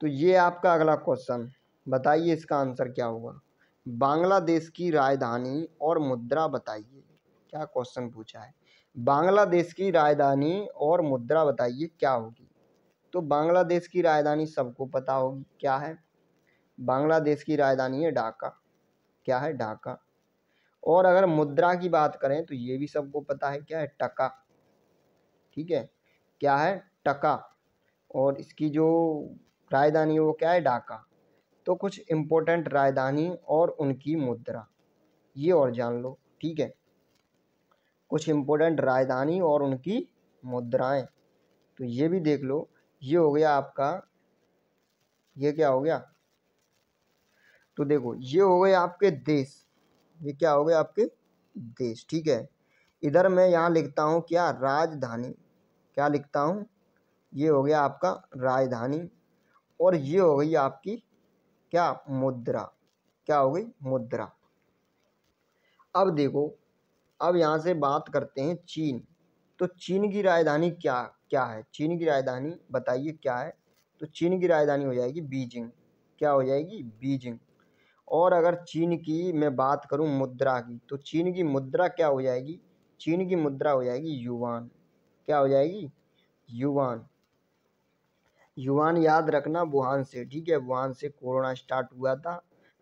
तो ये आपका अगला क्वेश्चन बताइए इसका आंसर क्या होगा बांग्लादेश की राजधानी और मुद्रा बताइए क्या क्वेश्चन पूछा है बांग्लादेश की राजधानी और मुद्रा बताइए क्या होगी तो बांग्लादेश की राजधानी सबको पता होगी क्या है बांग्लादेश की राजधानी है ढाका क्या है ढाका और अगर मुद्रा की बात करें तो ये भी सबको पता है क्या है टका ठीक है क्या है टका और इसकी जो राजधानी है वो क्या है ढाका तो कुछ इम्पोर्टेंट राजधानी और उनकी मुद्रा ये और जान लो ठीक है कुछ इम्पोर्टेंट राजधानी और उनकी मुद्राएं तो ये भी देख लो ये हो गया आपका ये क्या हो गया तो देखो ये हो गए आपके देश ये क्या हो गए आपके देश ठीक है इधर मैं यहाँ लिखता हूँ क्या राजधानी क्या लिखता हूँ ये हो गया आपका राजधानी और ये हो गई आपकी क्या मुद्रा क्या हो गई मुद्रा अब देखो अब यहाँ से बात करते हैं चीन तो चीन की राजधानी क्या क्या है चीन की राजधानी बताइए क्या है तो चीन की राजधानी हो जाएगी बीजिंग क्या हो जाएगी बीजिंग और अगर चीन की मैं बात करूं मुद्रा की तो चीन की मुद्रा क्या हो जाएगी चीन की मुद्रा हो जाएगी युवान क्या हो जाएगी युवान युवान याद रखना वुहान से ठीक है वुहान से कोरोना स्टार्ट हुआ था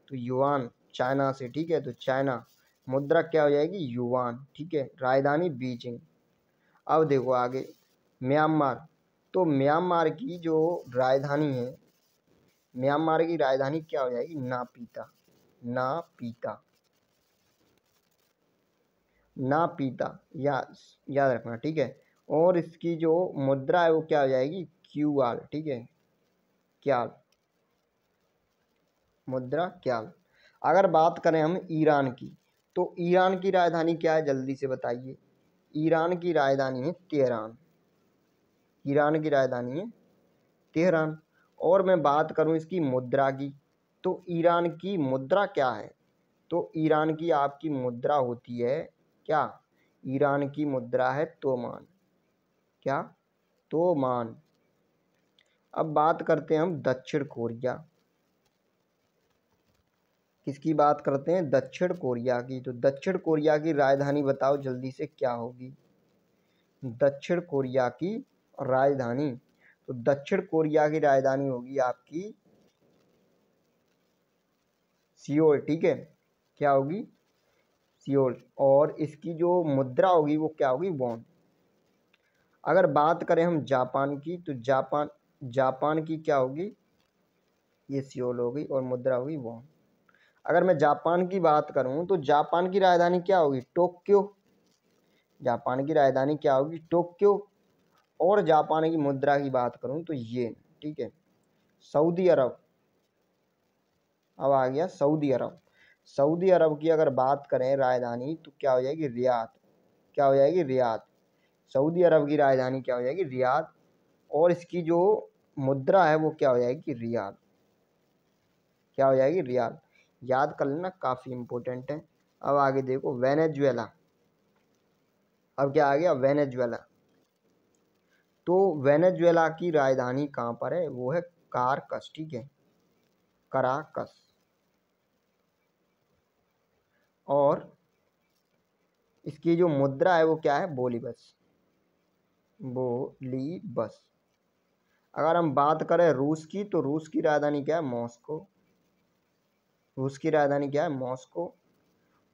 तो युवान चाइना से ठीक है तो चाइना मुद्रा क्या हो जाएगी युवान ठीक है राजधानी बीजिंग अब देखो आगे म्यांमार तो म्यांमार की जो राजधानी है म्यांमार की राजधानी क्या हो जाएगी नापीता नापीता नापीता या याद रखना ठीक है और इसकी जो मुद्रा है वो क्या हो जाएगी क्यू आर ठीक है क्याल मुद्रा क्याल अगर बात करें हम ईरान की तो ईरान की राजधानी क्या है जल्दी से बताइए ईरान की राजधानी है तेहरान ईरान की राजधानी है तेहरान और मैं बात करूं इसकी मुद्रा की तो ईरान की मुद्रा क्या है तो ईरान की आपकी मुद्रा होती है क्या ईरान की मुद्रा है तोमान क्या तोमान अब बात करते हैं हम दक्षिण कोरिया किसकी बात करते हैं दक्षिण कोरिया की तो दक्षिण कोरिया की राजधानी बताओ जल्दी से क्या होगी दक्षिण कोरिया की राजधानी तो दक्षिण कोरिया की राजधानी होगी आपकी सियोल ठीक है क्या होगी सियोल और इसकी जो मुद्रा होगी वो क्या होगी वॉन अगर बात करें हम जापान की तो जापान जापान की क्या होगी ये सियोल होगी और मुद्रा होगी वॉन अगर मैं जापान की बात करूं तो जापान की राजधानी क्या होगी टोक्यो जापान की राजधानी क्या होगी टोक्यो और जापान की मुद्रा की बात करूं तो ये ठीक है सऊदी अरब अब आ गया सऊदी अरब सऊदी अरब की अगर बात करें राजधानी तो क्या हो जाएगी रियाद क्या हो जाएगी रियाद सऊदी अरब की राजधानी क्या हो जाएगी रियाद और इसकी जो मुद्रा है वो क्या हो जाएगी रियाद क्या हो जाएगी रियाद याद कर लेना काफ़ी इम्पोर्टेंट है अब आगे देखो वेनेजुएला अब क्या आ गया वेनेजुएला तो वेनेजुएला की राजधानी कहाँ पर है वो है कारकस ठीक है कराकस और इसकी जो मुद्रा है वो क्या है बोलीबस बोलीबस बोली बस अगर हम बात करें रूस की तो रूस की राजधानी क्या है मॉस्को रूस की राजधानी क्या है मॉस्को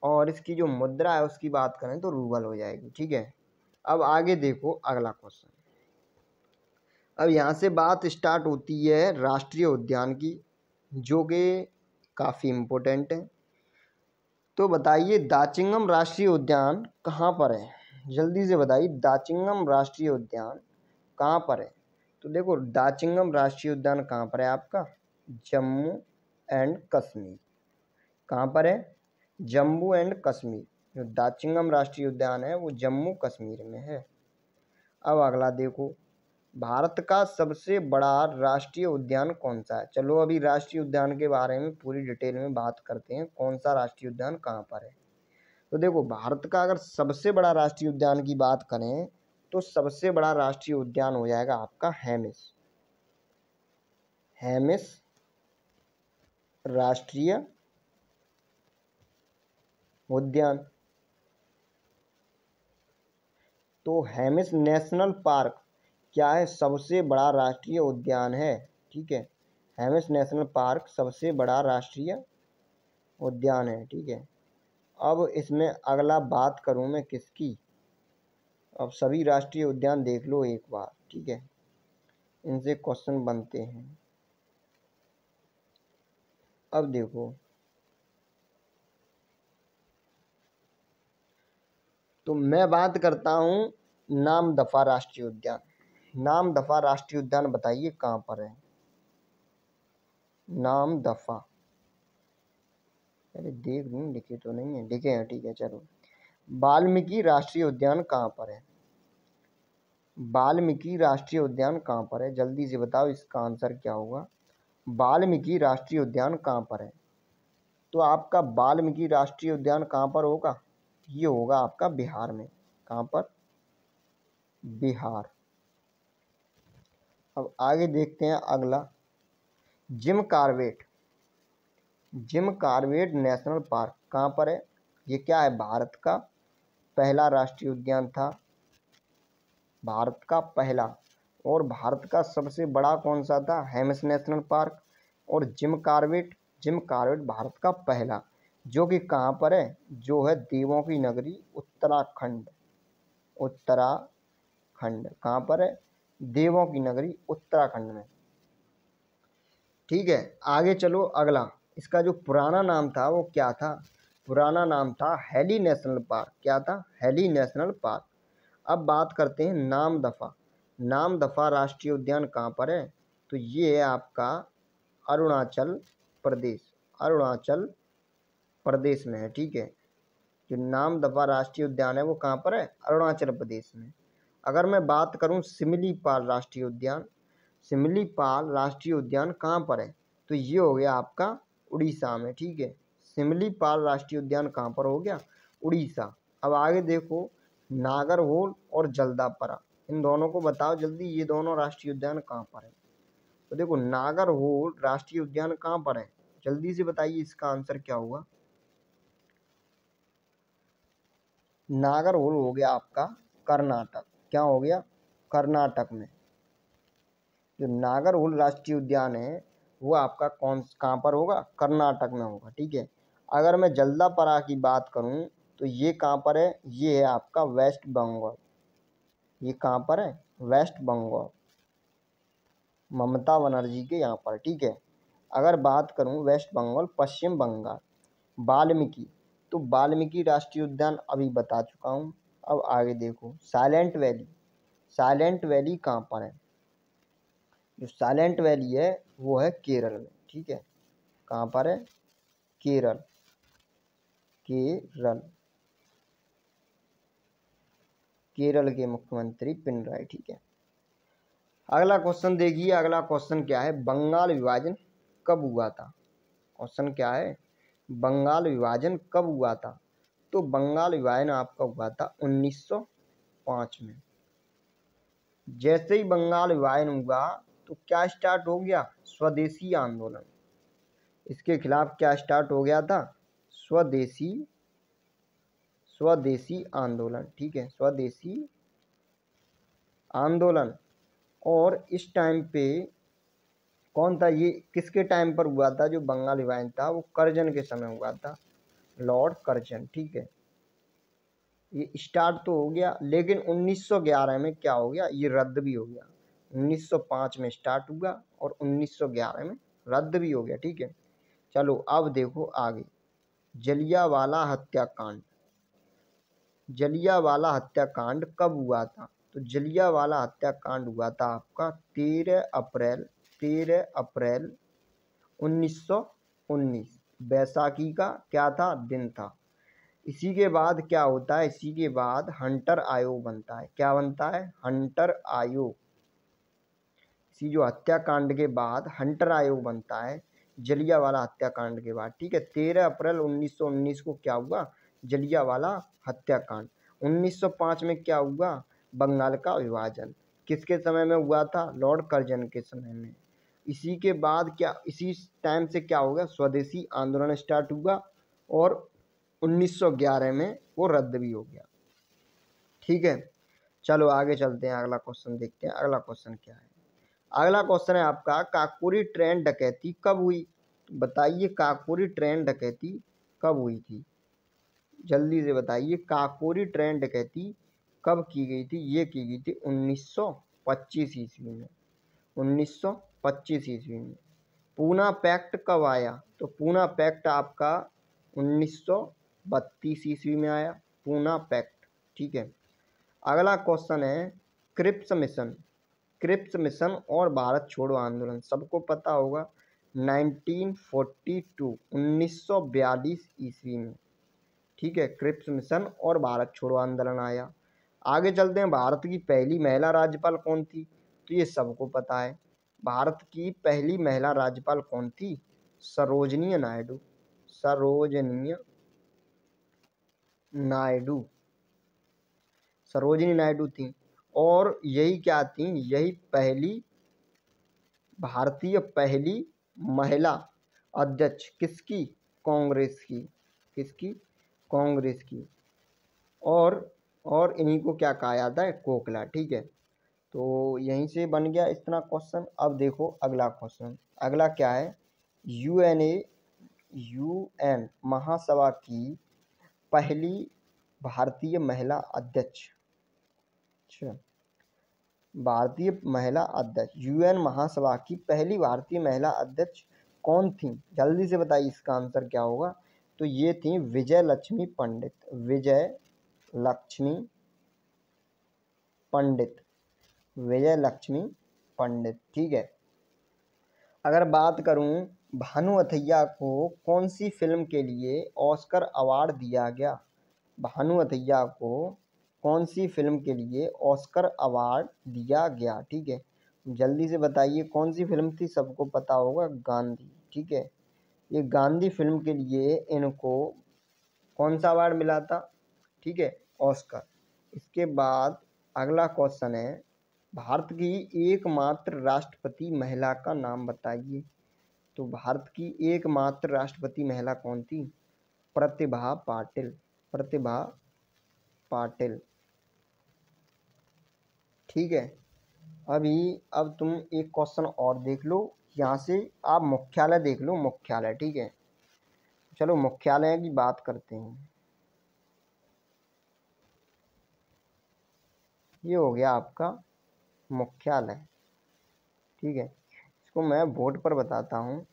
और इसकी जो मुद्रा है उसकी बात करें तो रूबल हो जाएगी ठीक है अब आगे देखो अगला क्वेश्चन अब यहाँ से बात स्टार्ट होती है राष्ट्रीय उद्यान की जो कि काफ़ी इम्पोर्टेंट है तो बताइए दाचिंगम राष्ट्रीय उद्यान कहाँ पर है जल्दी से बताइए दाचिंगम राष्ट्रीय उद्यान कहाँ पर है तो देखो दाचिंगम राष्ट्रीय उद्यान कहाँ पर है आपका जम्मू एंड कश्मीर कहाँ पर है जम्मू एंड कश्मीर जो दाचिंगम राष्ट्रीय उद्यान है वो जम्मू कश्मीर में है अब अगला देखो भारत का सबसे बड़ा राष्ट्रीय उद्यान कौन सा है चलो अभी राष्ट्रीय उद्यान के बारे में पूरी डिटेल में बात करते हैं कौन सा राष्ट्रीय उद्यान कहाँ पर है तो देखो भारत का अगर सबसे बड़ा राष्ट्रीय उद्यान की बात करें तो सबसे बड़ा राष्ट्रीय उद्यान हो जाएगा आपका हैमिस हैमिस राष्ट्रीय उद्यान तो हेमिस नेशनल पार्क क्या है सबसे बड़ा राष्ट्रीय उद्यान है ठीक है हेमिस नेशनल पार्क सबसे बड़ा राष्ट्रीय उद्यान है ठीक है अब इसमें अगला बात करूँ मैं किसकी अब सभी राष्ट्रीय उद्यान देख लो एक बार ठीक है इनसे क्वेश्चन बनते हैं अब देखो तो मैं बात करता हूँ नाम दफ़ा राष्ट्रीय उद्यान नाम दफ़ा राष्ट्रीय उद्यान बताइए कहाँ पर है नाम दफ़ा अरे देख नहीं लिखे तो नहीं है लिखे हैं ठीक है चलो बाल्मीकि राष्ट्रीय उद्यान कहाँ पर है बाल्मीकि राष्ट्रीय उद्यान कहाँ पर है जल्दी से बताओ इसका आंसर क्या होगा बाल्मीकि राष्ट्रीय उद्यान कहाँ पर है तो आपका बाल्मीकि राष्ट्रीय उद्यान कहाँ पर होगा ये होगा आपका बिहार में कहाँ पर बिहार अब आगे देखते हैं अगला Jim Corbett Jim Corbett national park कहाँ पर है ये क्या है भारत का पहला राष्ट्रीय उद्यान था भारत का पहला और भारत का सबसे बड़ा कौन सा था हेम्स नेशनल पार्क और Jim Corbett Jim Corbett Bharat का पहला जो कि कहाँ पर है जो है देवों की नगरी उत्तराखंड उत्तराखंड कहाँ पर है देवों की नगरी उत्तराखंड में ठीक है आगे चलो अगला इसका जो पुराना नाम था वो क्या था पुराना नाम था हेली नेशनल पार्क क्या था हेली नेशनल पार्क अब बात करते हैं नाम दफ़ा नाम दफ़ा राष्ट्रीय उद्यान कहाँ पर है तो ये है आपका अरुणाचल प्रदेश अरुणाचल प्रदेश में है ठीक है जो नाम दफा राष्ट्रीय उद्यान है वो कहाँ पर है अरुणाचल प्रदेश में अगर मैं बात करूँ सिमलीपाल राष्ट्रीय उद्यान सिमलीपाल राष्ट्रीय उद्यान कहाँ पर है तो ये हो गया आपका उड़ीसा में ठीक है सिमलीपाल राष्ट्रीय उद्यान कहाँ पर हो गया उड़ीसा अब आगे देखो नागरहोल और जल्दापरा इन दोनों को बताओ जल्दी ये दोनों राष्ट्रीय उद्यान कहाँ पर है तो देखो नागरहोल राष्ट्रीय उद्यान कहाँ पर है जल्दी से बताइए इसका आंसर क्या हुआ नागरहुल हो गया आपका कर्नाटक क्या हो गया कर्नाटक में जो नागरहुल राष्ट्रीय उद्यान है वो आपका कौन कहाँ पर होगा कर्नाटक में होगा ठीक है अगर मैं जल्दापरा की बात करूँ तो ये कहाँ पर है ये है आपका वेस्ट बंगाल ये कहाँ पर है वेस्ट बंगाल ममता बनर्जी के यहाँ पर ठीक है अगर बात करूँ वेस्ट बंगाल पश्चिम बंगाल वाल्मीकि तो वाल्मीकि राष्ट्रीय उद्यान अभी बता चुका हूँ अब आगे देखो साइलेंट वैली साइलेंट वैली कहाँ पर है जो साइलेंट वैली है वो है केरल में ठीक है कहाँ पर है केरल केरल केरल के मुख्यमंत्री पिनराई ठीक है अगला क्वेश्चन देखिए अगला क्वेश्चन क्या है बंगाल विभाजन कब हुआ था क्वेश्चन क्या है बंगाल विभाजन कब हुआ था तो बंगाल विभाजन आपका हुआ था 1905 में जैसे ही बंगाल विभाजन हुआ तो क्या स्टार्ट हो गया स्वदेशी आंदोलन इसके खिलाफ क्या स्टार्ट हो गया था स्वदेशी स्वदेशी आंदोलन ठीक है स्वदेशी आंदोलन और इस टाइम पे कौन था ये किसके टाइम पर हुआ था जो बंगाल रिवाइन था वो करजन के समय हुआ था लॉर्ड करजन ठीक है ये स्टार्ट तो हो गया लेकिन 1911 में क्या हो गया ये रद्द भी हो गया 1905 में स्टार्ट हुआ और 1911 में रद्द भी हो गया ठीक है चलो अब देखो आगे जलियावाला हत्याकांड जलियावाला हत्याकांड कब हुआ था तो जलियावाला हत्याकांड हुआ था आपका तेरह अप्रैल तेरह अप्रैल 1919 बैसाखी का क्या था दिन था इसी के बाद क्या होता है इसी के बाद हंटर आयोग बनता है क्या बनता है हंटर आयोग इसी जो हत्याकांड के बाद हंटर आयोग बनता है जलिया वाला हत्याकांड के बाद ठीक है तेरह अप्रैल 1919 को क्या हुआ जलिया वाला हत्याकांड 1905 में क्या हुआ बंगाल का विभाजन किसके समय में हुआ था लॉर्ड कर्जन के समय में इसी के बाद क्या इसी टाइम से क्या हो गया स्वदेशी आंदोलन स्टार्ट हुआ और 1911 में वो रद्द भी हो गया ठीक है चलो आगे चलते हैं अगला क्वेश्चन देखते हैं अगला क्वेश्चन क्या है अगला क्वेश्चन है आपका काकोरी ट्रेन डकैती कब हुई बताइए काकोरी ट्रेन डकैती कब हुई थी जल्दी से बताइए काकोरी ट्रेन डकैती कब की गई थी ये की गई थी 1925 ईस्वी में पच्चीस ईस्वी में पूना पैक्ट कब आया तो पूना पैक्ट आपका 1932 ईस्वी में आया पूना पैक्ट ठीक है अगला क्वेश्चन है क्रिप्स मिशन क्रिप्स मिशन और भारत छोड़ो आंदोलन सबको पता होगा 1942 1942 ईस्वी में ठीक है क्रिप्स मिशन और भारत छोड़ो आंदोलन आया आगे चलते हैं भारत की पहली महिला राज्यपाल कौन थी तो ये सबको पता है भारत की पहली महिला राज्यपाल कौन थी सरोजनी नायडू सरोजनी नायडू सरोजनी नायडू थी और यही क्या थी यही पहली भारतीय पहली महिला अध्यक्ष किसकी कांग्रेस की किसकी कांग्रेस की और और इन्हीं को क्या कहा जाता है कोकला ठीक है तो यहीं से बन गया इतना क्वेश्चन अब देखो अगला क्वेश्चन अगला क्या है U N A U N महासभा की पहली भारतीय महिला अध्यक्ष अच्छा भारतीय महिला अध्यक्ष यूएन महासभा की पहली भारतीय महिला अध्यक्ष कौन थी जल्दी से बताइए इसका आंसर क्या होगा तो ये थी विजय लक्ष्मी पंडित विजय लक्ष्मी पंडित विजय लक्ष्मी पंडित ठीक है अगर बात करूं भानु अथैया को कौन सी फिल्म के लिए ऑस्कर अवार्ड दिया गया भानु अथैया को कौन सी फिल्म के लिए ऑस्कर अवार्ड दिया गया ठीक है जल्दी से बताइए कौन सी फिल्म थी सबको पता होगा गांधी ठीक है ये गांधी फिल्म के लिए इनको कौन सा अवार्ड मिला था ठीक है ऑस्कर इसके बाद अगला क्वेश्चन है भारत की एकमात्र राष्ट्रपति महिला का नाम बताइए तो भारत की एकमात्र राष्ट्रपति महिला कौन थी प्रतिभा पाटिल प्रतिभा पाटिल ठीक है अभी अब तुम एक क्वेश्चन और देख लो यहाँ से आप मुख्यालय देख लो मुख्यालय ठीक है चलो मुख्यालय की बात करते हैं ये हो गया आपका मुख्यालय ठीक है इसको मैं बोर्ड पर बताता हूँ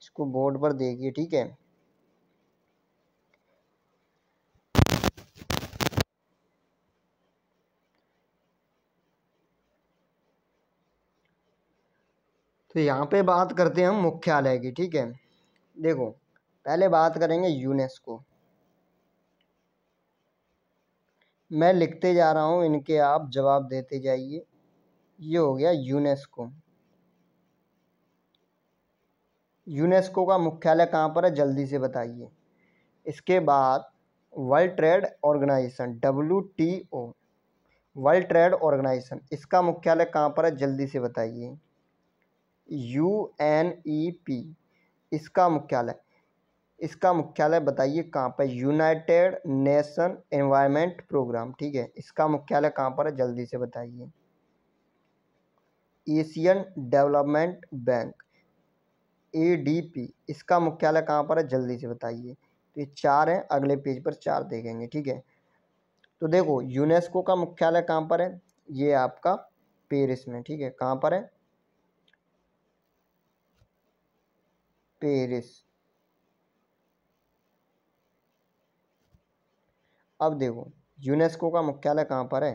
इसको बोर्ड पर देखिए ठीक है तो यहाँ पे बात करते हैं हम मुख्यालय की ठीक है देखो पहले बात करेंगे यूनेस्को मैं लिखते जा रहा हूँ इनके आप जवाब देते जाइए ये हो गया यूनेस्को यूनेस्को का मुख्यालय कहाँ पर है जल्दी से बताइए इसके बाद world trade organization W T O world trade organization इसका मुख्यालय कहाँ पर है जल्दी से बताइए यू एन ई पी इसका मुख्यालय इसका मुख्यालय बताइए कहाँ पर यूनाइटेड नेशन एनवायरनमेंट प्रोग्राम ठीक है इसका मुख्यालय कहाँ पर है जल्दी से बताइए Asian development bank A D P इसका मुख्यालय कहाँ पर है जल्दी से बताइए तो ये चार हैं अगले पेज पर चार देखेंगे ठीक है तो देखो यूनेस्को का मुख्यालय कहाँ पर है ये आपका पेरिस में ठीक है कहाँ पर है पेरिस अब देखो यूनेस्को का मुख्यालय कहाँ पर है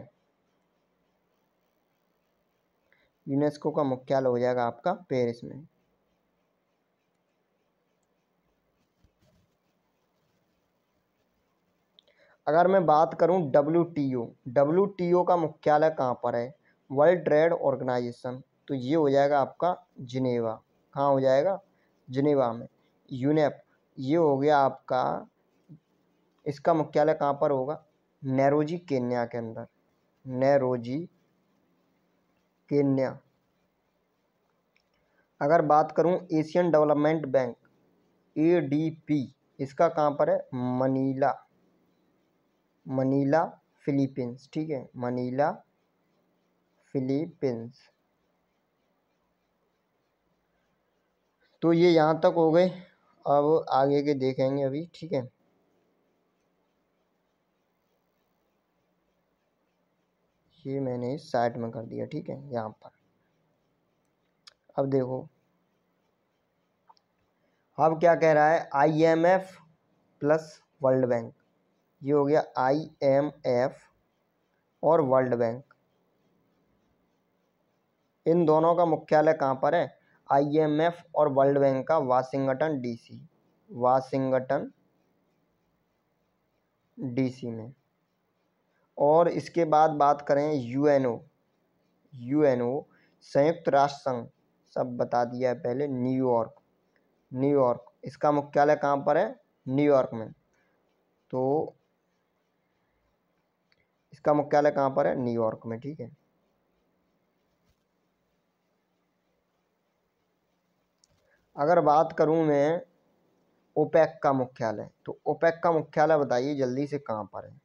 यूनेस्को का मुख्यालय हो जाएगा आपका पेरिस में अगर मैं बात करूं W T O W T O का मुख्यालय कहाँ पर है वर्ल्ड ट्रेड ऑर्गेनाइजेशन तो ये हो जाएगा आपका जिनेवा कहाँ हो जाएगा जिनेवा में यूनेप ये हो गया आपका इसका मुख्यालय कहाँ पर होगा नैरोजी केन्या के अंदर नेरोजी केन्या अगर बात करूँ Asian development bank A D P इसका कहाँ पर है मनीला मनीला फिलीपींस ठीक है मनीला फिलीपींस तो ये यहाँ तक हो गए अब आगे के देखेंगे अभी ठीक है ये मैंने साइड में कर दिया ठीक है यहाँ पर अब देखो अब क्या कह रहा है I M F plus world bank ये हो गया आई एम एफ और वर्ल्ड बैंक इन दोनों का मुख्यालय कहाँ पर है आईएमएफ और वर्ल्ड बैंक का वाशिंगटन डीसी वाशिंगटन डीसी में और इसके बाद बात करें यूएनओ यूएनओ संयुक्त राष्ट्र संघ सब बता दिया है पहले न्यूयॉर्क न्यूयॉर्क इसका मुख्यालय कहाँ पर है न्यूयॉर्क में तो इसका मुख्यालय कहाँ पर है न्यूयॉर्क में ठीक है अगर बात करूँ मैं ओपेक का मुख्यालय तो ओपेक का मुख्यालय बताइए जल्दी से कहाँ पर है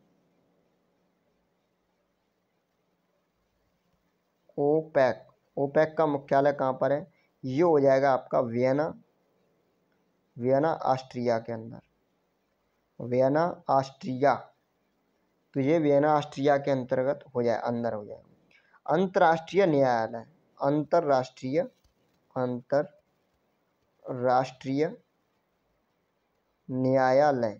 ओपेक ओपेक का मुख्यालय कहाँ पर है ये हो जाएगा आपका वियना वियना ऑस्ट्रिया के अंदर वियना ऑस्ट्रिया तो ये वियना ऑस्ट्रिया के अंतर्गत हो जाए अंदर हो जाएगा अंतर्राष्ट्रीय न्यायालय अंतर्राष्ट्रीय अंतर राष्ट्रीय न्यायालय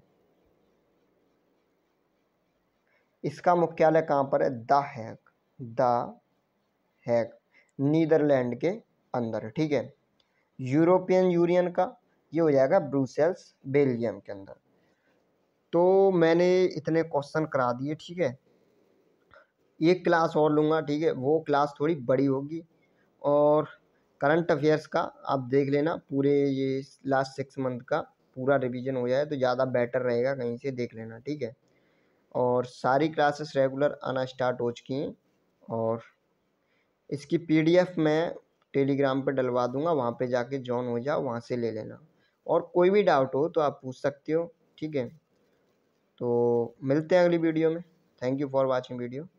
इसका मुख्यालय कहाँ पर है the Hague the Hague Netherlands के अंदर ठीक है यूरोपियन यूनियन का ये हो जाएगा ब्रूसेल्स बेल्जियम के अंदर तो मैंने इतने क्वेश्चन करा दिए ठीक है एक क्लास और लूँगा ठीक है वो क्लास थोड़ी बड़ी होगी और करंट अफेयर्स का आप देख लेना पूरे ये लास्ट सिक्स मंथ का पूरा रिवीजन हो जाए तो ज़्यादा बेटर रहेगा कहीं से देख लेना ठीक है और सारी क्लासेस रेगुलर आना स्टार्ट हो चुकी हैं और इसकी पीडीएफ मैं टेलीग्राम पर डलवा दूंगा वहाँ पे जाके जॉइन हो जाओ वहाँ से ले लेना और कोई भी डाउट हो तो आप पूछ सकते हो ठीक है तो मिलते हैं अगली वीडियो में thank you for watching video